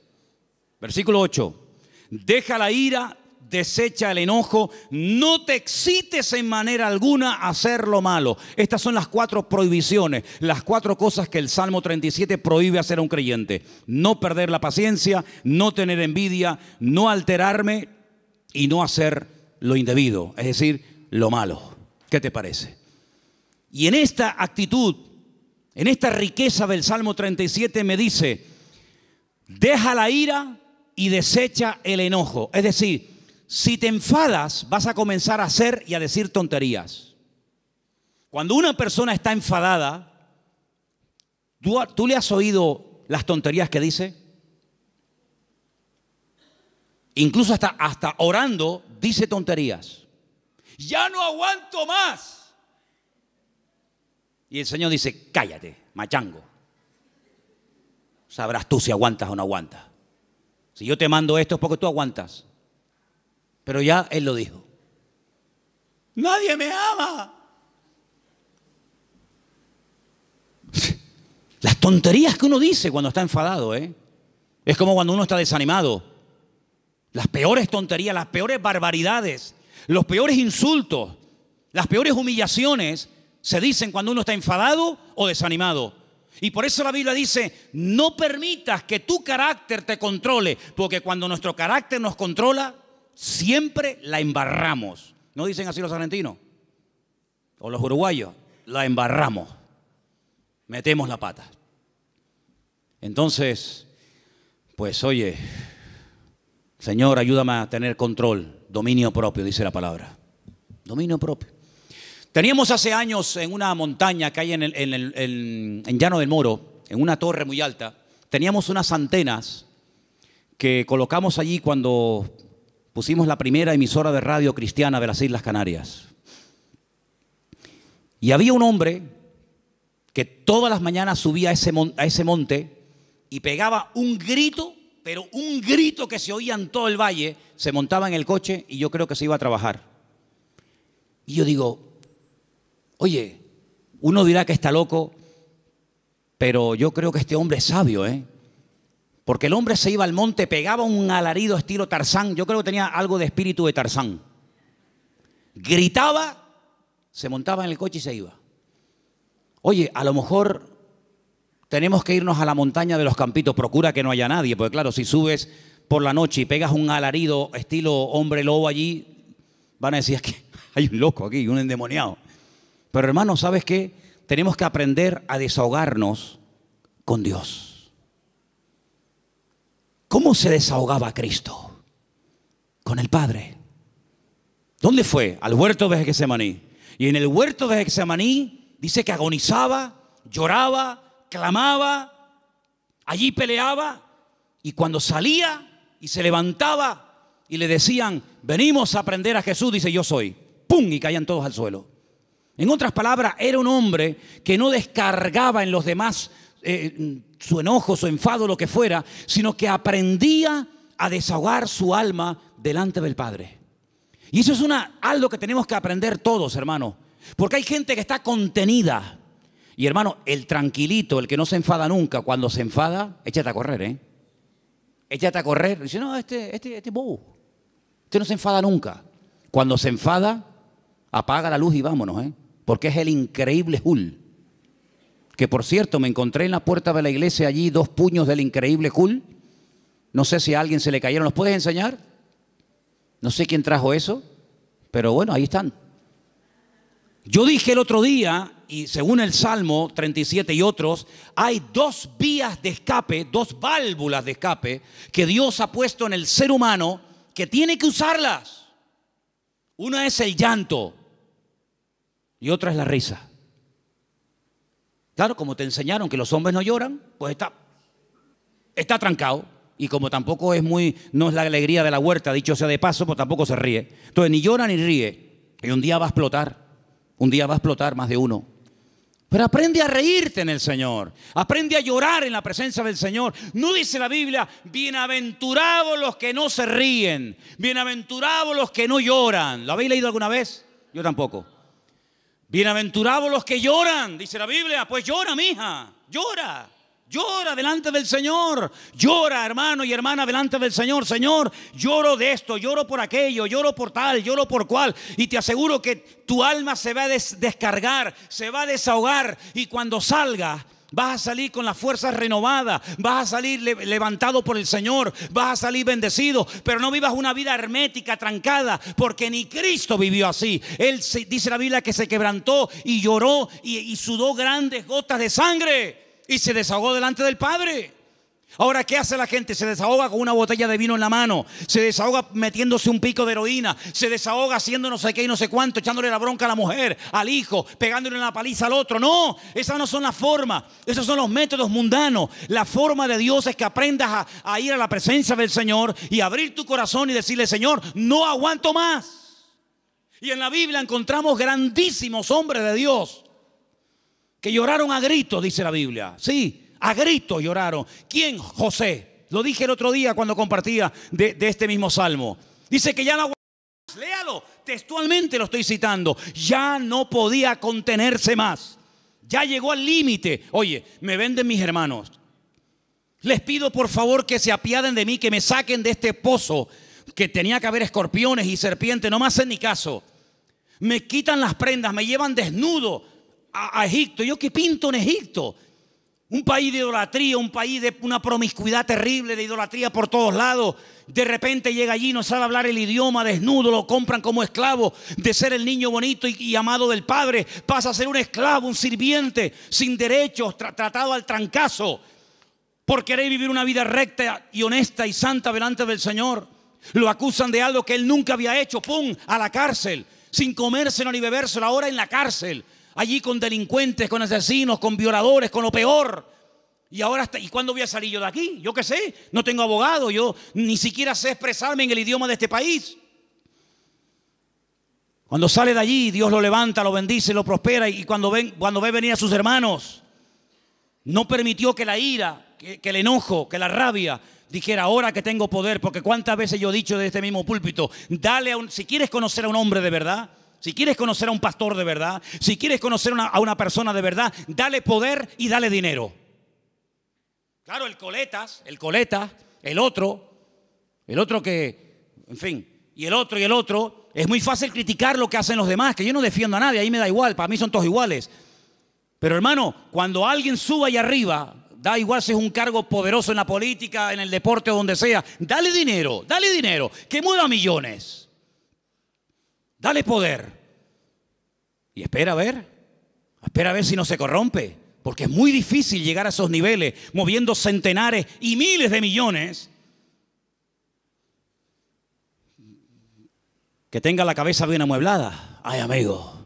Versículo 8. Deja la ira, desecha el enojo, no te excites en manera alguna a hacer lo malo. Estas son las cuatro prohibiciones, las cuatro cosas que el Salmo 37 prohíbe hacer a un creyente. No perder la paciencia, no tener envidia, no alterarme y no hacer lo indebido, es decir, lo malo. ¿Qué te parece? Y en esta actitud, en esta riqueza del Salmo 37 me dice, deja la ira, y desecha el enojo. Es decir, si te enfadas, vas a comenzar a hacer y a decir tonterías. Cuando una persona está enfadada, ¿tú, tú le has oído las tonterías que dice? Incluso hasta, hasta orando dice tonterías. Ya no aguanto más. Y el Señor dice, cállate, machango. Sabrás tú si aguantas o no aguantas. Si yo te mando esto es porque tú aguantas. Pero ya él lo dijo. Nadie me ama. Las tonterías que uno dice cuando está enfadado, ¿eh? Es como cuando uno está desanimado. Las peores tonterías, las peores barbaridades, los peores insultos, las peores humillaciones se dicen cuando uno está enfadado o desanimado. Y por eso la Biblia dice, no permitas que tu carácter te controle, porque cuando nuestro carácter nos controla, siempre la embarramos. ¿No dicen así los argentinos? O los uruguayos, la embarramos, metemos la pata. Entonces, pues oye, Señor, ayúdame a tener control, dominio propio, dice la palabra. Dominio propio. Teníamos hace años en una montaña que hay en, el, Llano del Moro, en una torre muy alta, teníamos unas antenas que colocamos allí cuando pusimos la primera emisora de radio cristiana de las Islas Canarias. Y había un hombre que todas las mañanas subía a ese, a ese monte y pegaba un grito, pero un grito que se oía en todo el valle, se montaba en el coche y yo creo que se iba a trabajar. Y yo digo, Oye, uno dirá que está loco, pero yo creo que este hombre es sabio, ¿eh? Porque el hombre se iba al monte, pegaba un alarido estilo Tarzán, yo creo que tenía algo de espíritu de Tarzán. Gritaba, se montaba en el coche y se iba. Oye, a lo mejor tenemos que irnos a la montaña de los campitos, procura que no haya nadie, porque claro, si subes por la noche y pegas un alarido estilo hombre lobo allí, van a decir que hay un loco aquí, un endemoniado. Pero hermano, ¿sabes qué? Tenemos que aprender a desahogarnos con Dios. ¿Cómo se desahogaba Cristo? Con el Padre. ¿Dónde fue? Al huerto de Getsemaní. Y en el huerto de Getsemaní dice que agonizaba, lloraba, clamaba, allí peleaba y cuando salía y se levantaba y le decían, venimos a aprender a Jesús, dice yo soy. ¡Pum! Y caían todos al suelo. En otras palabras, era un hombre que no descargaba en los demás eh, su enojo, su enfado, lo que fuera, sino que aprendía a desahogar su alma delante del Padre. Y eso es una, algo que tenemos que aprender todos, hermano. Porque hay gente que está contenida. Y hermano, el tranquilito, el que no se enfada nunca, cuando se enfada, échate a correr, ¿eh? Échate a correr. Dice, no, este, este, este bobo. Este no se enfada nunca. Cuando se enfada, apaga la luz y vámonos, ¿eh? porque es el increíble Hul. Que por cierto, me encontré en la puerta de la iglesia allí dos puños del increíble Hul. No sé si a alguien se le cayeron. ¿Los puedes enseñar? No sé quién trajo eso, pero bueno, ahí están. Yo dije el otro día, y según el Salmo 37 y otros, hay dos vías de escape, dos válvulas de escape que Dios ha puesto en el ser humano que tiene que usarlas. Una es el llanto, y otra es la risa. Claro, como te enseñaron que los hombres no lloran, pues está, está trancado. Y como tampoco es muy, no es la alegría de la huerta, dicho sea de paso, pues tampoco se ríe. Entonces ni llora ni ríe. Y un día va a explotar. Un día va a explotar más de uno. Pero aprende a reírte en el Señor. Aprende a llorar en la presencia del Señor. No dice la Biblia, bienaventurados los que no se ríen. Bienaventurados los que no lloran. ¿Lo habéis leído alguna vez? Yo tampoco. Bienaventurados los que lloran, dice la Biblia. Pues llora, mija, llora. Llora delante del Señor. Llora, hermano y hermana, delante del Señor. Señor, lloro de esto, lloro por aquello, lloro por tal, lloro por cual. Y te aseguro que tu alma se va a descargar, se va a desahogar. Y cuando salga, Vas a salir con las fuerzas renovadas, vas a salir levantado por el Señor, vas a salir bendecido, pero no vivas una vida hermética, trancada, porque ni Cristo vivió así. Él dice la Biblia que se quebrantó y lloró y, y sudó grandes gotas de sangre y se desahogó delante del Padre. Ahora, ¿qué hace la gente? Se desahoga con una botella de vino en la mano, se desahoga metiéndose un pico de heroína, se desahoga haciendo no sé qué y no sé cuánto, echándole la bronca a la mujer, al hijo, pegándole una paliza al otro. No, esas no son las formas, esos son los métodos mundanos. La forma de Dios es que aprendas a, a ir a la presencia del Señor y abrir tu corazón y decirle, Señor, no aguanto más. Y en la Biblia encontramos grandísimos hombres de Dios que lloraron a gritos, dice la Biblia. Sí, a grito lloraron. ¿Quién? José. Lo dije el otro día cuando compartía de, este mismo salmo. Dice que ya no Léalo, textualmente lo estoy citando. Ya no podía contenerse más. Ya llegó al límite. Oye, me venden mis hermanos. Les pido por favor que se apiaden de mí, que me saquen de este pozo que tenía que haber escorpiones y serpientes. No me hacen ni caso. Me quitan las prendas, me llevan desnudo a, a Egipto. ¿Yo qué pinto en Egipto? Un país de idolatría, un país de una promiscuidad terrible, de idolatría por todos lados. De repente llega allí, no sabe hablar el idioma, desnudo, lo compran como esclavo. De ser el niño bonito y, amado del padre, pasa a ser un esclavo, un sirviente, sin derechos, tratado al trancazo. Por querer vivir una vida recta y honesta y santa delante del Señor. Lo acusan de algo que él nunca había hecho, ¡pum! a la cárcel. Sin comérselo ni bebérselo, ahora en la cárcel allí con delincuentes, con asesinos, con violadores, con lo peor. Y ahora, ¿y cuándo voy a salir yo de aquí? Yo qué sé, no tengo abogado, yo ni siquiera sé expresarme en el idioma de este país. Cuando sale de allí, Dios lo levanta, lo bendice, lo prospera y cuando, ven, cuando ve venir a sus hermanos, no permitió que la ira, que, el enojo, que la rabia dijera, ahora que tengo poder, porque cuántas veces yo he dicho desde este mismo púlpito, dale a si quieres conocer a un hombre de verdad, si quieres conocer a un pastor de verdad, si quieres conocer a una persona de verdad, dale poder y dale dinero. Claro, el coletas, el coleta, el otro, el otro que, en fin, y el otro y el otro, es muy fácil criticar lo que hacen los demás, que yo no defiendo a nadie, ahí me da igual, para mí son todos iguales. Pero hermano, cuando alguien suba allá arriba, da igual si es un cargo poderoso en la política, en el deporte o donde sea, dale dinero, dale dinero, que mueva millones. Dale poder. Y espera a ver. Espera a ver si no se corrompe. Porque es muy difícil llegar a esos niveles moviendo centenares y miles de millones. Que tenga la cabeza bien amueblada. Ay, amigo.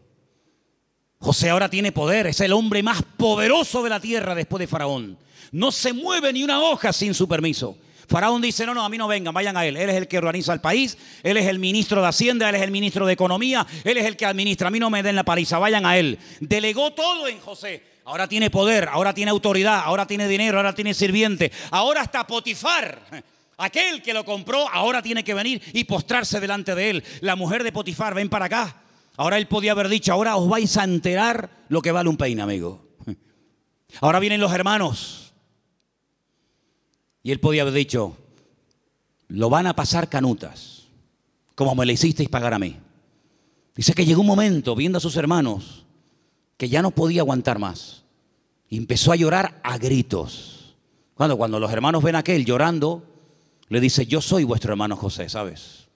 José ahora tiene poder. Es el hombre más poderoso de la tierra después de Faraón. No se mueve ni una hoja sin su permiso. Faraón dice, no, no, a mí no vengan, vayan a él. Él es el que organiza el país, él es el ministro de Hacienda, él es el ministro de Economía, él es el que administra, a mí no me den la paliza, vayan a él. Delegó todo en José. Ahora tiene poder, ahora tiene autoridad, ahora tiene dinero, ahora tiene sirviente, ahora hasta Potifar. Aquel que lo compró ahora tiene que venir y postrarse delante de él. La mujer de Potifar, ven para acá. Ahora él podía haber dicho, ahora os vais a enterar lo que vale un peine, amigo. Ahora vienen los hermanos. Y él podía haber dicho, lo van a pasar canutas, como me le hicisteis pagar a mí. Dice que llegó un momento, viendo a sus hermanos, que ya no podía aguantar más. Y empezó a llorar a gritos. Cuando, cuando los hermanos ven a aquel llorando, le dice, yo soy vuestro hermano José, ¿sabes?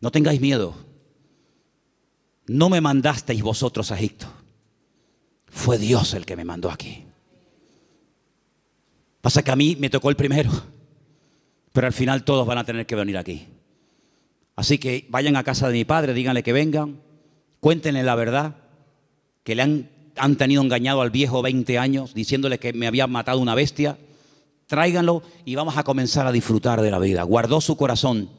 No tengáis miedo. No me mandasteis vosotros a Egipto. Fue Dios el que me mandó aquí. Pasa que a mí me tocó el primero. Pero al final todos van a tener que venir aquí. Así que vayan a casa de mi padre, díganle que vengan, cuéntenle la verdad, que le han, tenido engañado al viejo 20 años diciéndole que me había matado una bestia. Tráiganlo y vamos a comenzar a disfrutar de la vida. Guardó su corazón,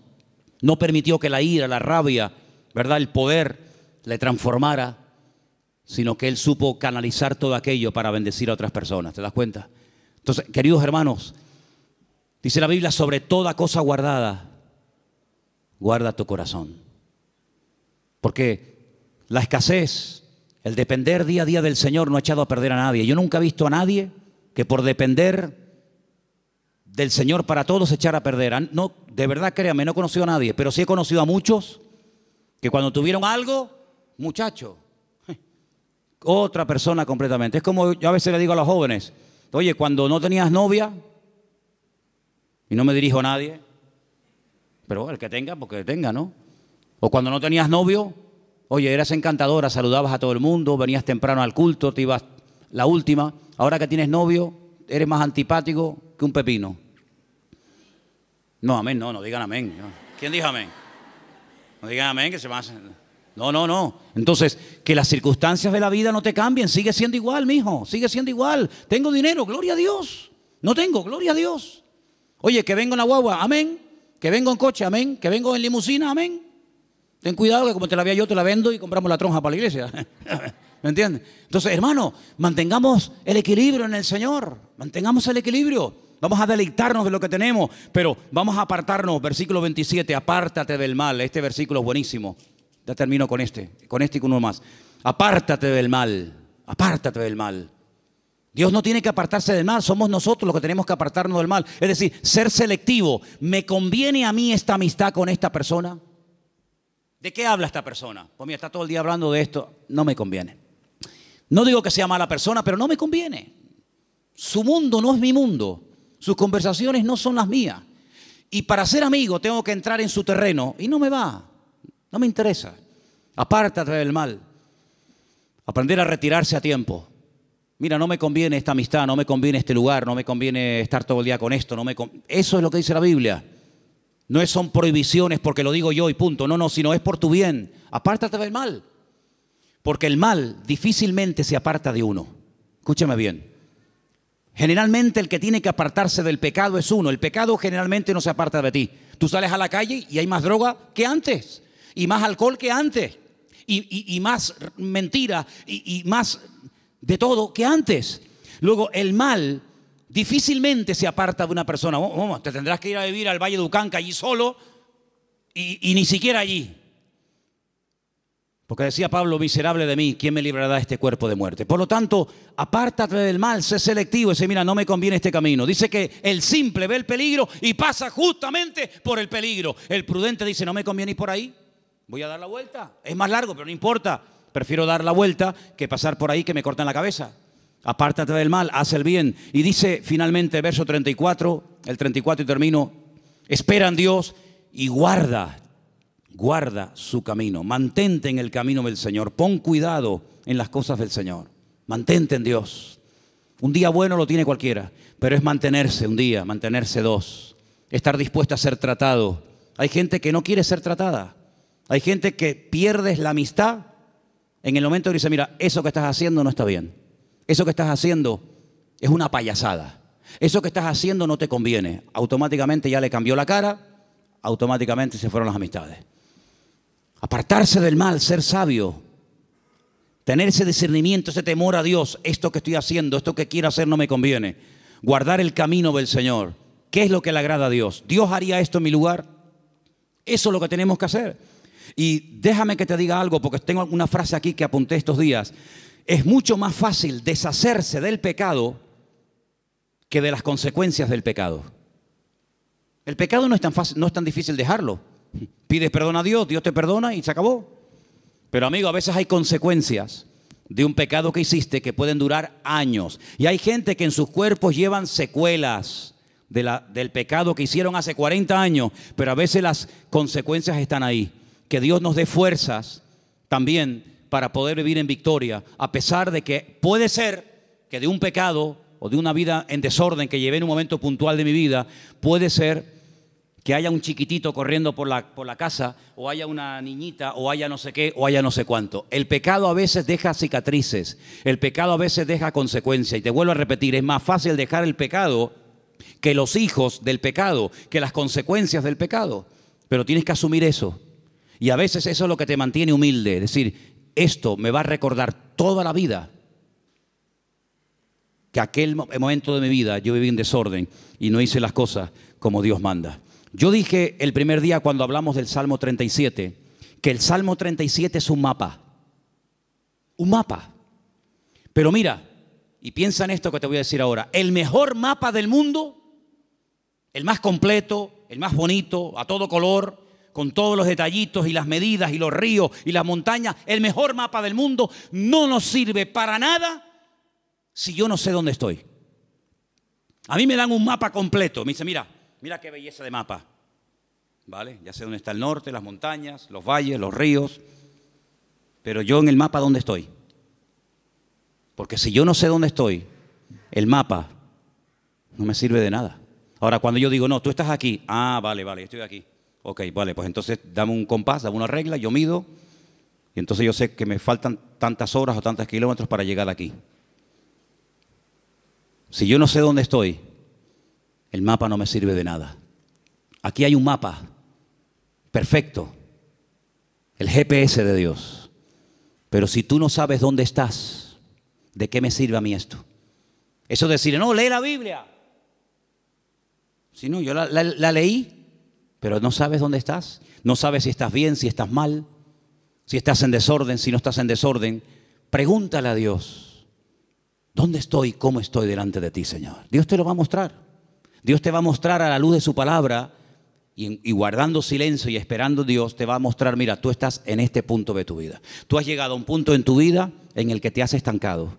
no permitió que la ira, la rabia, ¿verdad? El poder le transformara, sino que él supo canalizar todo aquello para bendecir a otras personas. ¿Te das cuenta? Entonces, queridos hermanos, dice la Biblia, sobre toda cosa guardada, guarda tu corazón. Porque la escasez, el depender día a día del Señor no ha echado a perder a nadie. Yo nunca he visto a nadie que por depender del Señor para todos echara a perder. Ah, no, de verdad créame, no he conocido a nadie, pero sí he conocido a muchos que cuando tuvieron algo, muchacho, otra persona completamente. Es como yo a veces le digo a los jóvenes, Oye, cuando no tenías novia, y no me dirijo a nadie, pero el que tenga, porque tenga, ¿no? O cuando no tenías novio, oye, eras encantadora, saludabas a todo el mundo, venías temprano al culto, te ibas la última. Ahora que tienes novio, eres más antipático que un pepino. No, amén, no, no digan amén. ¿Quién dijo amén? No digan amén, que se van a... No, no, no. Entonces, que las circunstancias de la vida no te cambien. Sigue siendo igual, mijo. Sigue siendo igual. Tengo dinero, gloria a Dios. No tengo, gloria a Dios. Oye, que vengo en la guagua, amén. Que vengo en coche, amén. Que vengo en limusina, amén. Ten cuidado que como te la había yo, te la vendo y compramos la tronja para la iglesia. ¿Me entiendes? Entonces, hermano, mantengamos el equilibrio en el Señor. Mantengamos el equilibrio. Vamos a deleitarnos de lo que tenemos, pero vamos a apartarnos. Versículo 27, apártate del mal. Este versículo es buenísimo. Ya termino con este, con este y con uno más. Apártate del mal, apártate del mal. Dios no tiene que apartarse del mal, somos nosotros los que tenemos que apartarnos del mal. Es decir, ser selectivo. ¿Me conviene a mí esta amistad con esta persona? ¿De qué habla esta persona? Pues mira, está todo el día hablando de esto, no me conviene. No digo que sea mala persona, pero no me conviene. Su mundo no es mi mundo, sus conversaciones no son las mías. Y para ser amigo tengo que entrar en su terreno y no me va. No me interesa. Apártate del mal. Aprender a retirarse a tiempo. Mira, no me conviene esta amistad, no me conviene este lugar, no me conviene estar todo el día con esto. No me con... Eso es lo que dice la Biblia. No son prohibiciones porque lo digo yo y punto. No, no, sino es por tu bien. Apártate del mal. Porque el mal difícilmente se aparta de uno. Escúcheme bien. Generalmente el que tiene que apartarse del pecado es uno. El pecado generalmente no se aparta de ti. Tú sales a la calle y hay más droga que antes y más alcohol que antes, y, más mentira, y, más de todo que antes. Luego, el mal difícilmente se aparta de una persona. Vamos, te tendrás que ir a vivir al Valle de Ucanca allí solo y, ni siquiera allí. Porque decía Pablo, miserable de mí, ¿quién me librará de este cuerpo de muerte? Por lo tanto, apártate del mal, sé selectivo, y sé, mira, no me conviene este camino. Dice que el simple ve el peligro y pasa justamente por el peligro. El prudente dice, no me conviene ir por ahí. Voy a dar la vuelta. Es más largo, pero no importa. Prefiero dar la vuelta que pasar por ahí que me cortan la cabeza. Apártate del mal, haz el bien. Y dice finalmente, verso 34, el 34 y termino, espera en Dios y guarda, guarda su camino. Mantente en el camino del Señor. Pon cuidado en las cosas del Señor. Mantente en Dios. Un día bueno lo tiene cualquiera, pero es mantenerse un día, mantenerse dos. Estar dispuesto a ser tratado. Hay gente que no quiere ser tratada. Hay gente que pierdes la amistad en el momento que dice, mira, eso que estás haciendo no está bien. Eso que estás haciendo es una payasada. Eso que estás haciendo no te conviene. Automáticamente ya le cambió la cara, automáticamente se fueron las amistades. Apartarse del mal, ser sabio, tener ese discernimiento, ese temor a Dios, esto que estoy haciendo, esto que quiero hacer no me conviene. Guardar el camino del Señor. ¿Qué es lo que le agrada a Dios? ¿Dios haría esto en mi lugar? Eso es lo que tenemos que hacer. Y déjame que te diga algo, porque tengo una frase aquí que apunté estos días. Es mucho más fácil deshacerse del pecado que de las consecuencias del pecado. El pecado no es tan, fácil, no es tan difícil dejarlo. Pides perdón a Dios, Dios te perdona y se acabó. Pero amigo, a veces hay consecuencias de un pecado que hiciste que pueden durar años. Y hay gente que en sus cuerpos llevan secuelas del pecado que hicieron hace 40 años, pero a veces las consecuencias están ahí que Dios nos dé fuerzas también para poder vivir en victoria, a pesar de que puede ser que de un pecado o de una vida en desorden que llevé en un momento puntual de mi vida, puede ser que haya un chiquitito corriendo por la, por la casa, o haya una niñita, o haya no sé qué, o haya no sé cuánto. El pecado a veces deja cicatrices, el pecado a veces deja consecuencias. Y te vuelvo a repetir, es más fácil dejar el pecado que los hijos del pecado, que las consecuencias del pecado. Pero tienes que asumir eso. Y a veces eso es lo que te mantiene humilde, es decir, esto me va a recordar toda la vida que aquel momento de mi vida yo viví en desorden y no hice las cosas como Dios manda. Yo dije el primer día cuando hablamos del Salmo 37 que el Salmo 37 es un mapa. Un mapa. Pero mira, y piensa en esto que te voy a decir ahora, el mejor mapa del mundo, el más completo, el más bonito, a todo color, con todos los detallitos y las medidas y los ríos y las montañas, el mejor mapa del mundo, no nos sirve para nada si yo no sé dónde estoy. A mí me dan un mapa completo, me dice, mira, mira qué belleza de mapa. ¿Vale? Ya sé dónde está el norte, las montañas, los valles, los ríos, pero yo en el mapa dónde estoy. Porque si yo no sé dónde estoy, el mapa no me sirve de nada. Ahora, cuando yo digo, no, tú estás aquí, ah, vale, vale, estoy aquí. Ok, vale, pues entonces dame un compás, dame una regla, yo mido, y entonces yo sé que me faltan tantas horas o tantos kilómetros para llegar aquí. Si yo no sé dónde estoy, el mapa no me sirve de nada. Aquí hay un mapa perfecto, el GPS de Dios. Pero si tú no sabes dónde estás, ¿de qué me sirve a mí esto? Eso de decir, no, lee la Biblia. Si no, yo la leí pero no sabes dónde estás, no sabes si estás bien, si estás mal, si estás en desorden, si no estás en desorden. Pregúntale a Dios, ¿dónde estoy, cómo estoy delante de ti, Señor? Dios te lo va a mostrar. Dios te va a mostrar a la luz de su palabra y, guardando silencio y esperando Dios, te va a mostrar, mira, tú estás en este punto de tu vida. Tú has llegado a un punto en tu vida en el que te has estancado.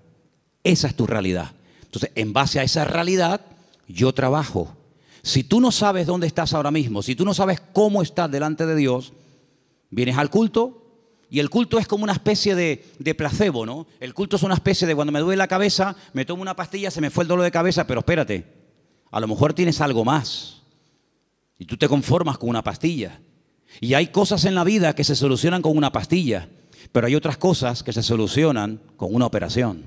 Esa es tu realidad. Entonces, en base a esa realidad, yo trabajo si tú no sabes dónde estás ahora mismo, si tú no sabes cómo estás delante de Dios, vienes al culto y el culto es como una especie de, placebo, ¿no? El culto es una especie de cuando me duele la cabeza, me tomo una pastilla, se me fue el dolor de cabeza, pero espérate, a lo mejor tienes algo más. Y tú te conformas con una pastilla. Y hay cosas en la vida que se solucionan con una pastilla, pero hay otras cosas que se solucionan con una operación.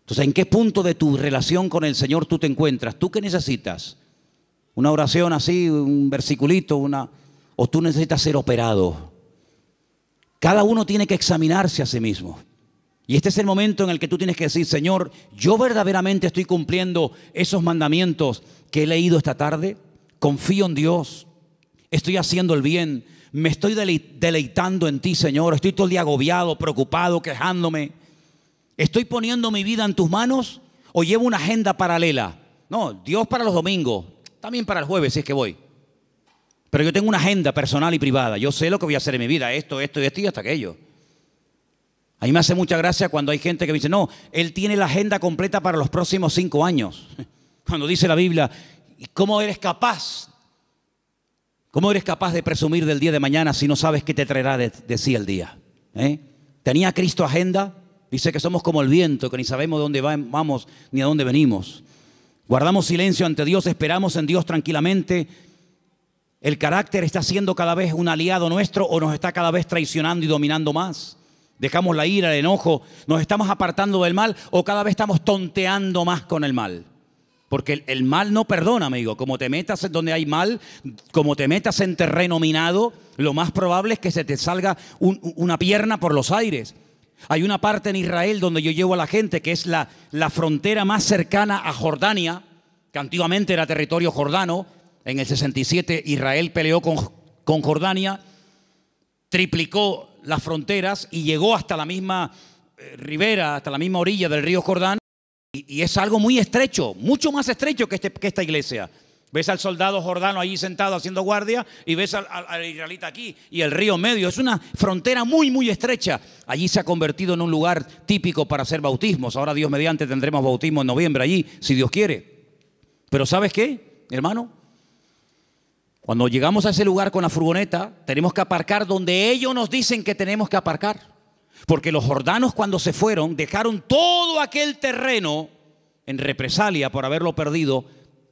Entonces, ¿en qué punto de tu relación con el Señor tú te encuentras? ¿Tú qué necesitas? una oración así, un versiculito, una, o tú necesitas ser operado. Cada uno tiene que examinarse a sí mismo. Y este es el momento en el que tú tienes que decir, Señor, yo verdaderamente estoy cumpliendo esos mandamientos que he leído esta tarde. Confío en Dios. Estoy haciendo el bien. Me estoy deleitando en ti, Señor. Estoy todo el día agobiado, preocupado, quejándome. ¿Estoy poniendo mi vida en tus manos o llevo una agenda paralela? No, Dios para los domingos, también para el jueves, si es que voy. Pero yo tengo una agenda personal y privada. Yo sé lo que voy a hacer en mi vida, esto, esto y esto y hasta aquello. A mí me hace mucha gracia cuando hay gente que me dice, no, él tiene la agenda completa para los próximos cinco años. Cuando dice la Biblia, ¿cómo eres capaz? ¿Cómo eres capaz de presumir del día de mañana si no sabes qué te traerá de, sí el día? ¿Eh? ¿Tenía Cristo agenda? Dice que somos como el viento, que ni sabemos dónde vamos ni a dónde venimos. Guardamos silencio ante Dios, esperamos en Dios tranquilamente. El carácter está siendo cada vez un aliado nuestro o nos está cada vez traicionando y dominando más. Dejamos la ira, el enojo, nos estamos apartando del mal o cada vez estamos tonteando más con el mal. Porque el, mal no perdona, amigo. Como te metas en donde hay mal, como te metas en terreno minado, lo más probable es que se te salga una pierna por los aires. Hay una parte en Israel donde yo llevo a la gente, que es la, la frontera más cercana a Jordania, que antiguamente era territorio jordano. En el 67 Israel peleó con, Jordania, triplicó las fronteras y llegó hasta la misma eh, ribera, hasta la misma orilla del río Jordán. Y, es algo muy estrecho, mucho más estrecho que, este, que esta iglesia. Ves al soldado jordano allí sentado haciendo guardia y ves al, israelita aquí y el río medio. Es una frontera muy, muy estrecha. Allí se ha convertido en un lugar típico para hacer bautismos. Ahora Dios mediante tendremos bautismo en noviembre allí, si Dios quiere. Pero ¿sabes qué, hermano? Cuando llegamos a ese lugar con la furgoneta, tenemos que aparcar donde ellos nos dicen que tenemos que aparcar. Porque los jordanos cuando se fueron dejaron todo aquel terreno en represalia por haberlo perdido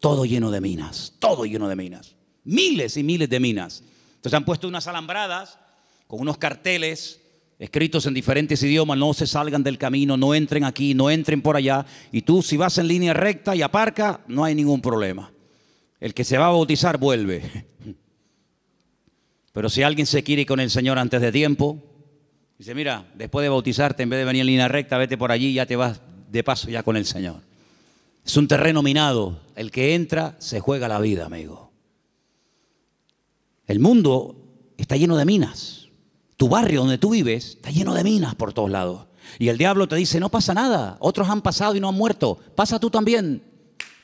todo lleno de minas, todo lleno de minas, miles y miles de minas. Entonces han puesto unas alambradas con unos carteles escritos en diferentes idiomas, no se salgan del camino, no entren aquí, no entren por allá. Y tú si vas en línea recta y aparca, no hay ningún problema. El que se va a bautizar vuelve. Pero si alguien se quiere ir con el Señor antes de tiempo, dice, mira, después de bautizarte, en vez de venir en línea recta, vete por allí y ya te vas de paso ya con el Señor. Es un terreno minado. El que entra se juega la vida, amigo. El mundo está lleno de minas. Tu barrio donde tú vives está lleno de minas por todos lados. Y el diablo te dice, no pasa nada. Otros han pasado y no han muerto. Pasa tú también.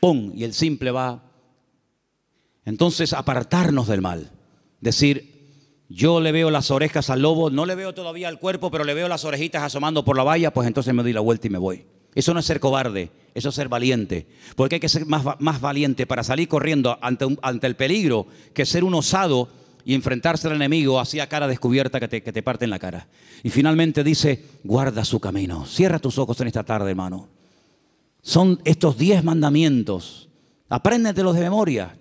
¡Pum! Y el simple va. Entonces, apartarnos del mal. Decir, yo le veo las orejas al lobo, no le veo todavía al cuerpo, pero le veo las orejitas asomando por la valla, pues entonces me doy la vuelta y me voy. Eso no es ser cobarde, eso es ser valiente. Porque hay que ser más, más valiente para salir corriendo ante, ante, el peligro que ser un osado y enfrentarse al enemigo así a cara descubierta que te, que te parte en la cara. Y finalmente dice, guarda su camino. Cierra tus ojos en esta tarde, hermano. Son estos diez mandamientos. Apréndetelos de memoria.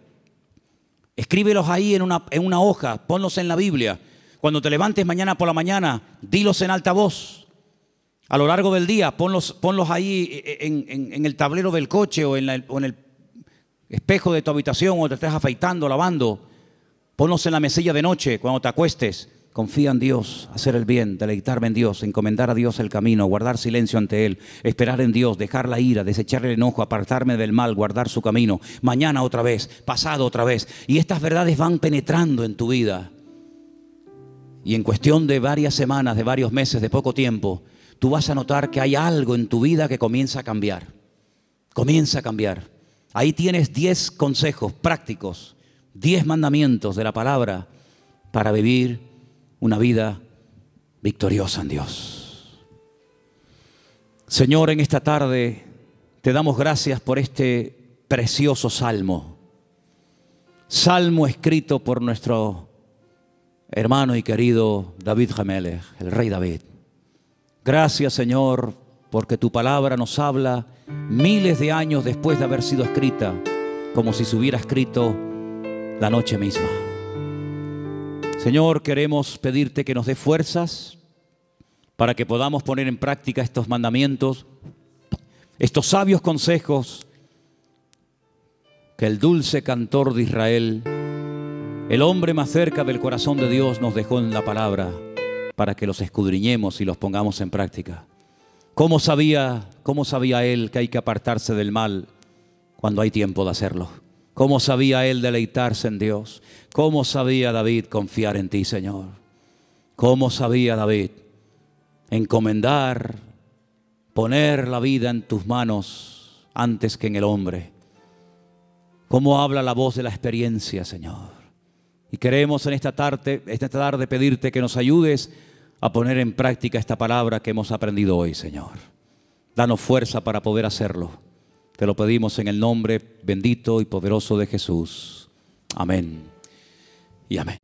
Escríbelos ahí en una, en una hoja, ponlos en la Biblia. Cuando te levantes mañana por la mañana, dilos en alta voz a lo largo del día, ponlos, ponlos ahí eh, eh, en, el tablero del coche o en, en, el espejo de tu habitación o te estás afeitando, lavando. Ponlos en la mesilla de noche cuando te acuestes. Confía en Dios, hacer el bien, deleitarme en Dios, encomendar a Dios el camino, guardar silencio ante Él, esperar en Dios, dejar la ira, desechar el enojo, apartarme del mal, guardar su camino. Mañana otra vez, pasado otra vez. Y estas verdades van penetrando en tu vida. Y en cuestión de varias semanas, de varios meses, de poco tiempo, tú vas a notar que hay algo en tu vida que comienza a cambiar. Comienza a cambiar. Ahí tienes 10 consejos prácticos, 10 mandamientos de la palabra para vivir una vida victoriosa en Dios. Señor, en esta tarde te damos gracias por este precioso salmo. Salmo escrito por nuestro hermano y querido David Jamelech, el rey David. Gracias Señor, porque tu palabra nos habla miles de años después de haber sido escrita, como si se hubiera escrito la noche misma. Señor, queremos pedirte que nos dé fuerzas para que podamos poner en práctica estos mandamientos, estos sabios consejos que el dulce cantor de Israel, el hombre más cerca del corazón de Dios, nos dejó en la palabra para que los escudriñemos y los pongamos en práctica. ¿Cómo sabía, cómo sabía él que hay que apartarse del mal cuando hay tiempo de hacerlo? ¿Cómo sabía él deleitarse en Dios? ¿Cómo sabía David confiar en ti, Señor? ¿Cómo sabía David encomendar, poner la vida en tus manos antes que en el hombre? ¿Cómo habla la voz de la experiencia, Señor? Y queremos en esta tarde, esta tarde pedirte que nos ayudes a poner en práctica esta palabra que hemos aprendido hoy, Señor. Danos fuerza para poder hacerlo. Te lo pedimos en el nombre bendito y poderoso de Jesús. Amén y amén.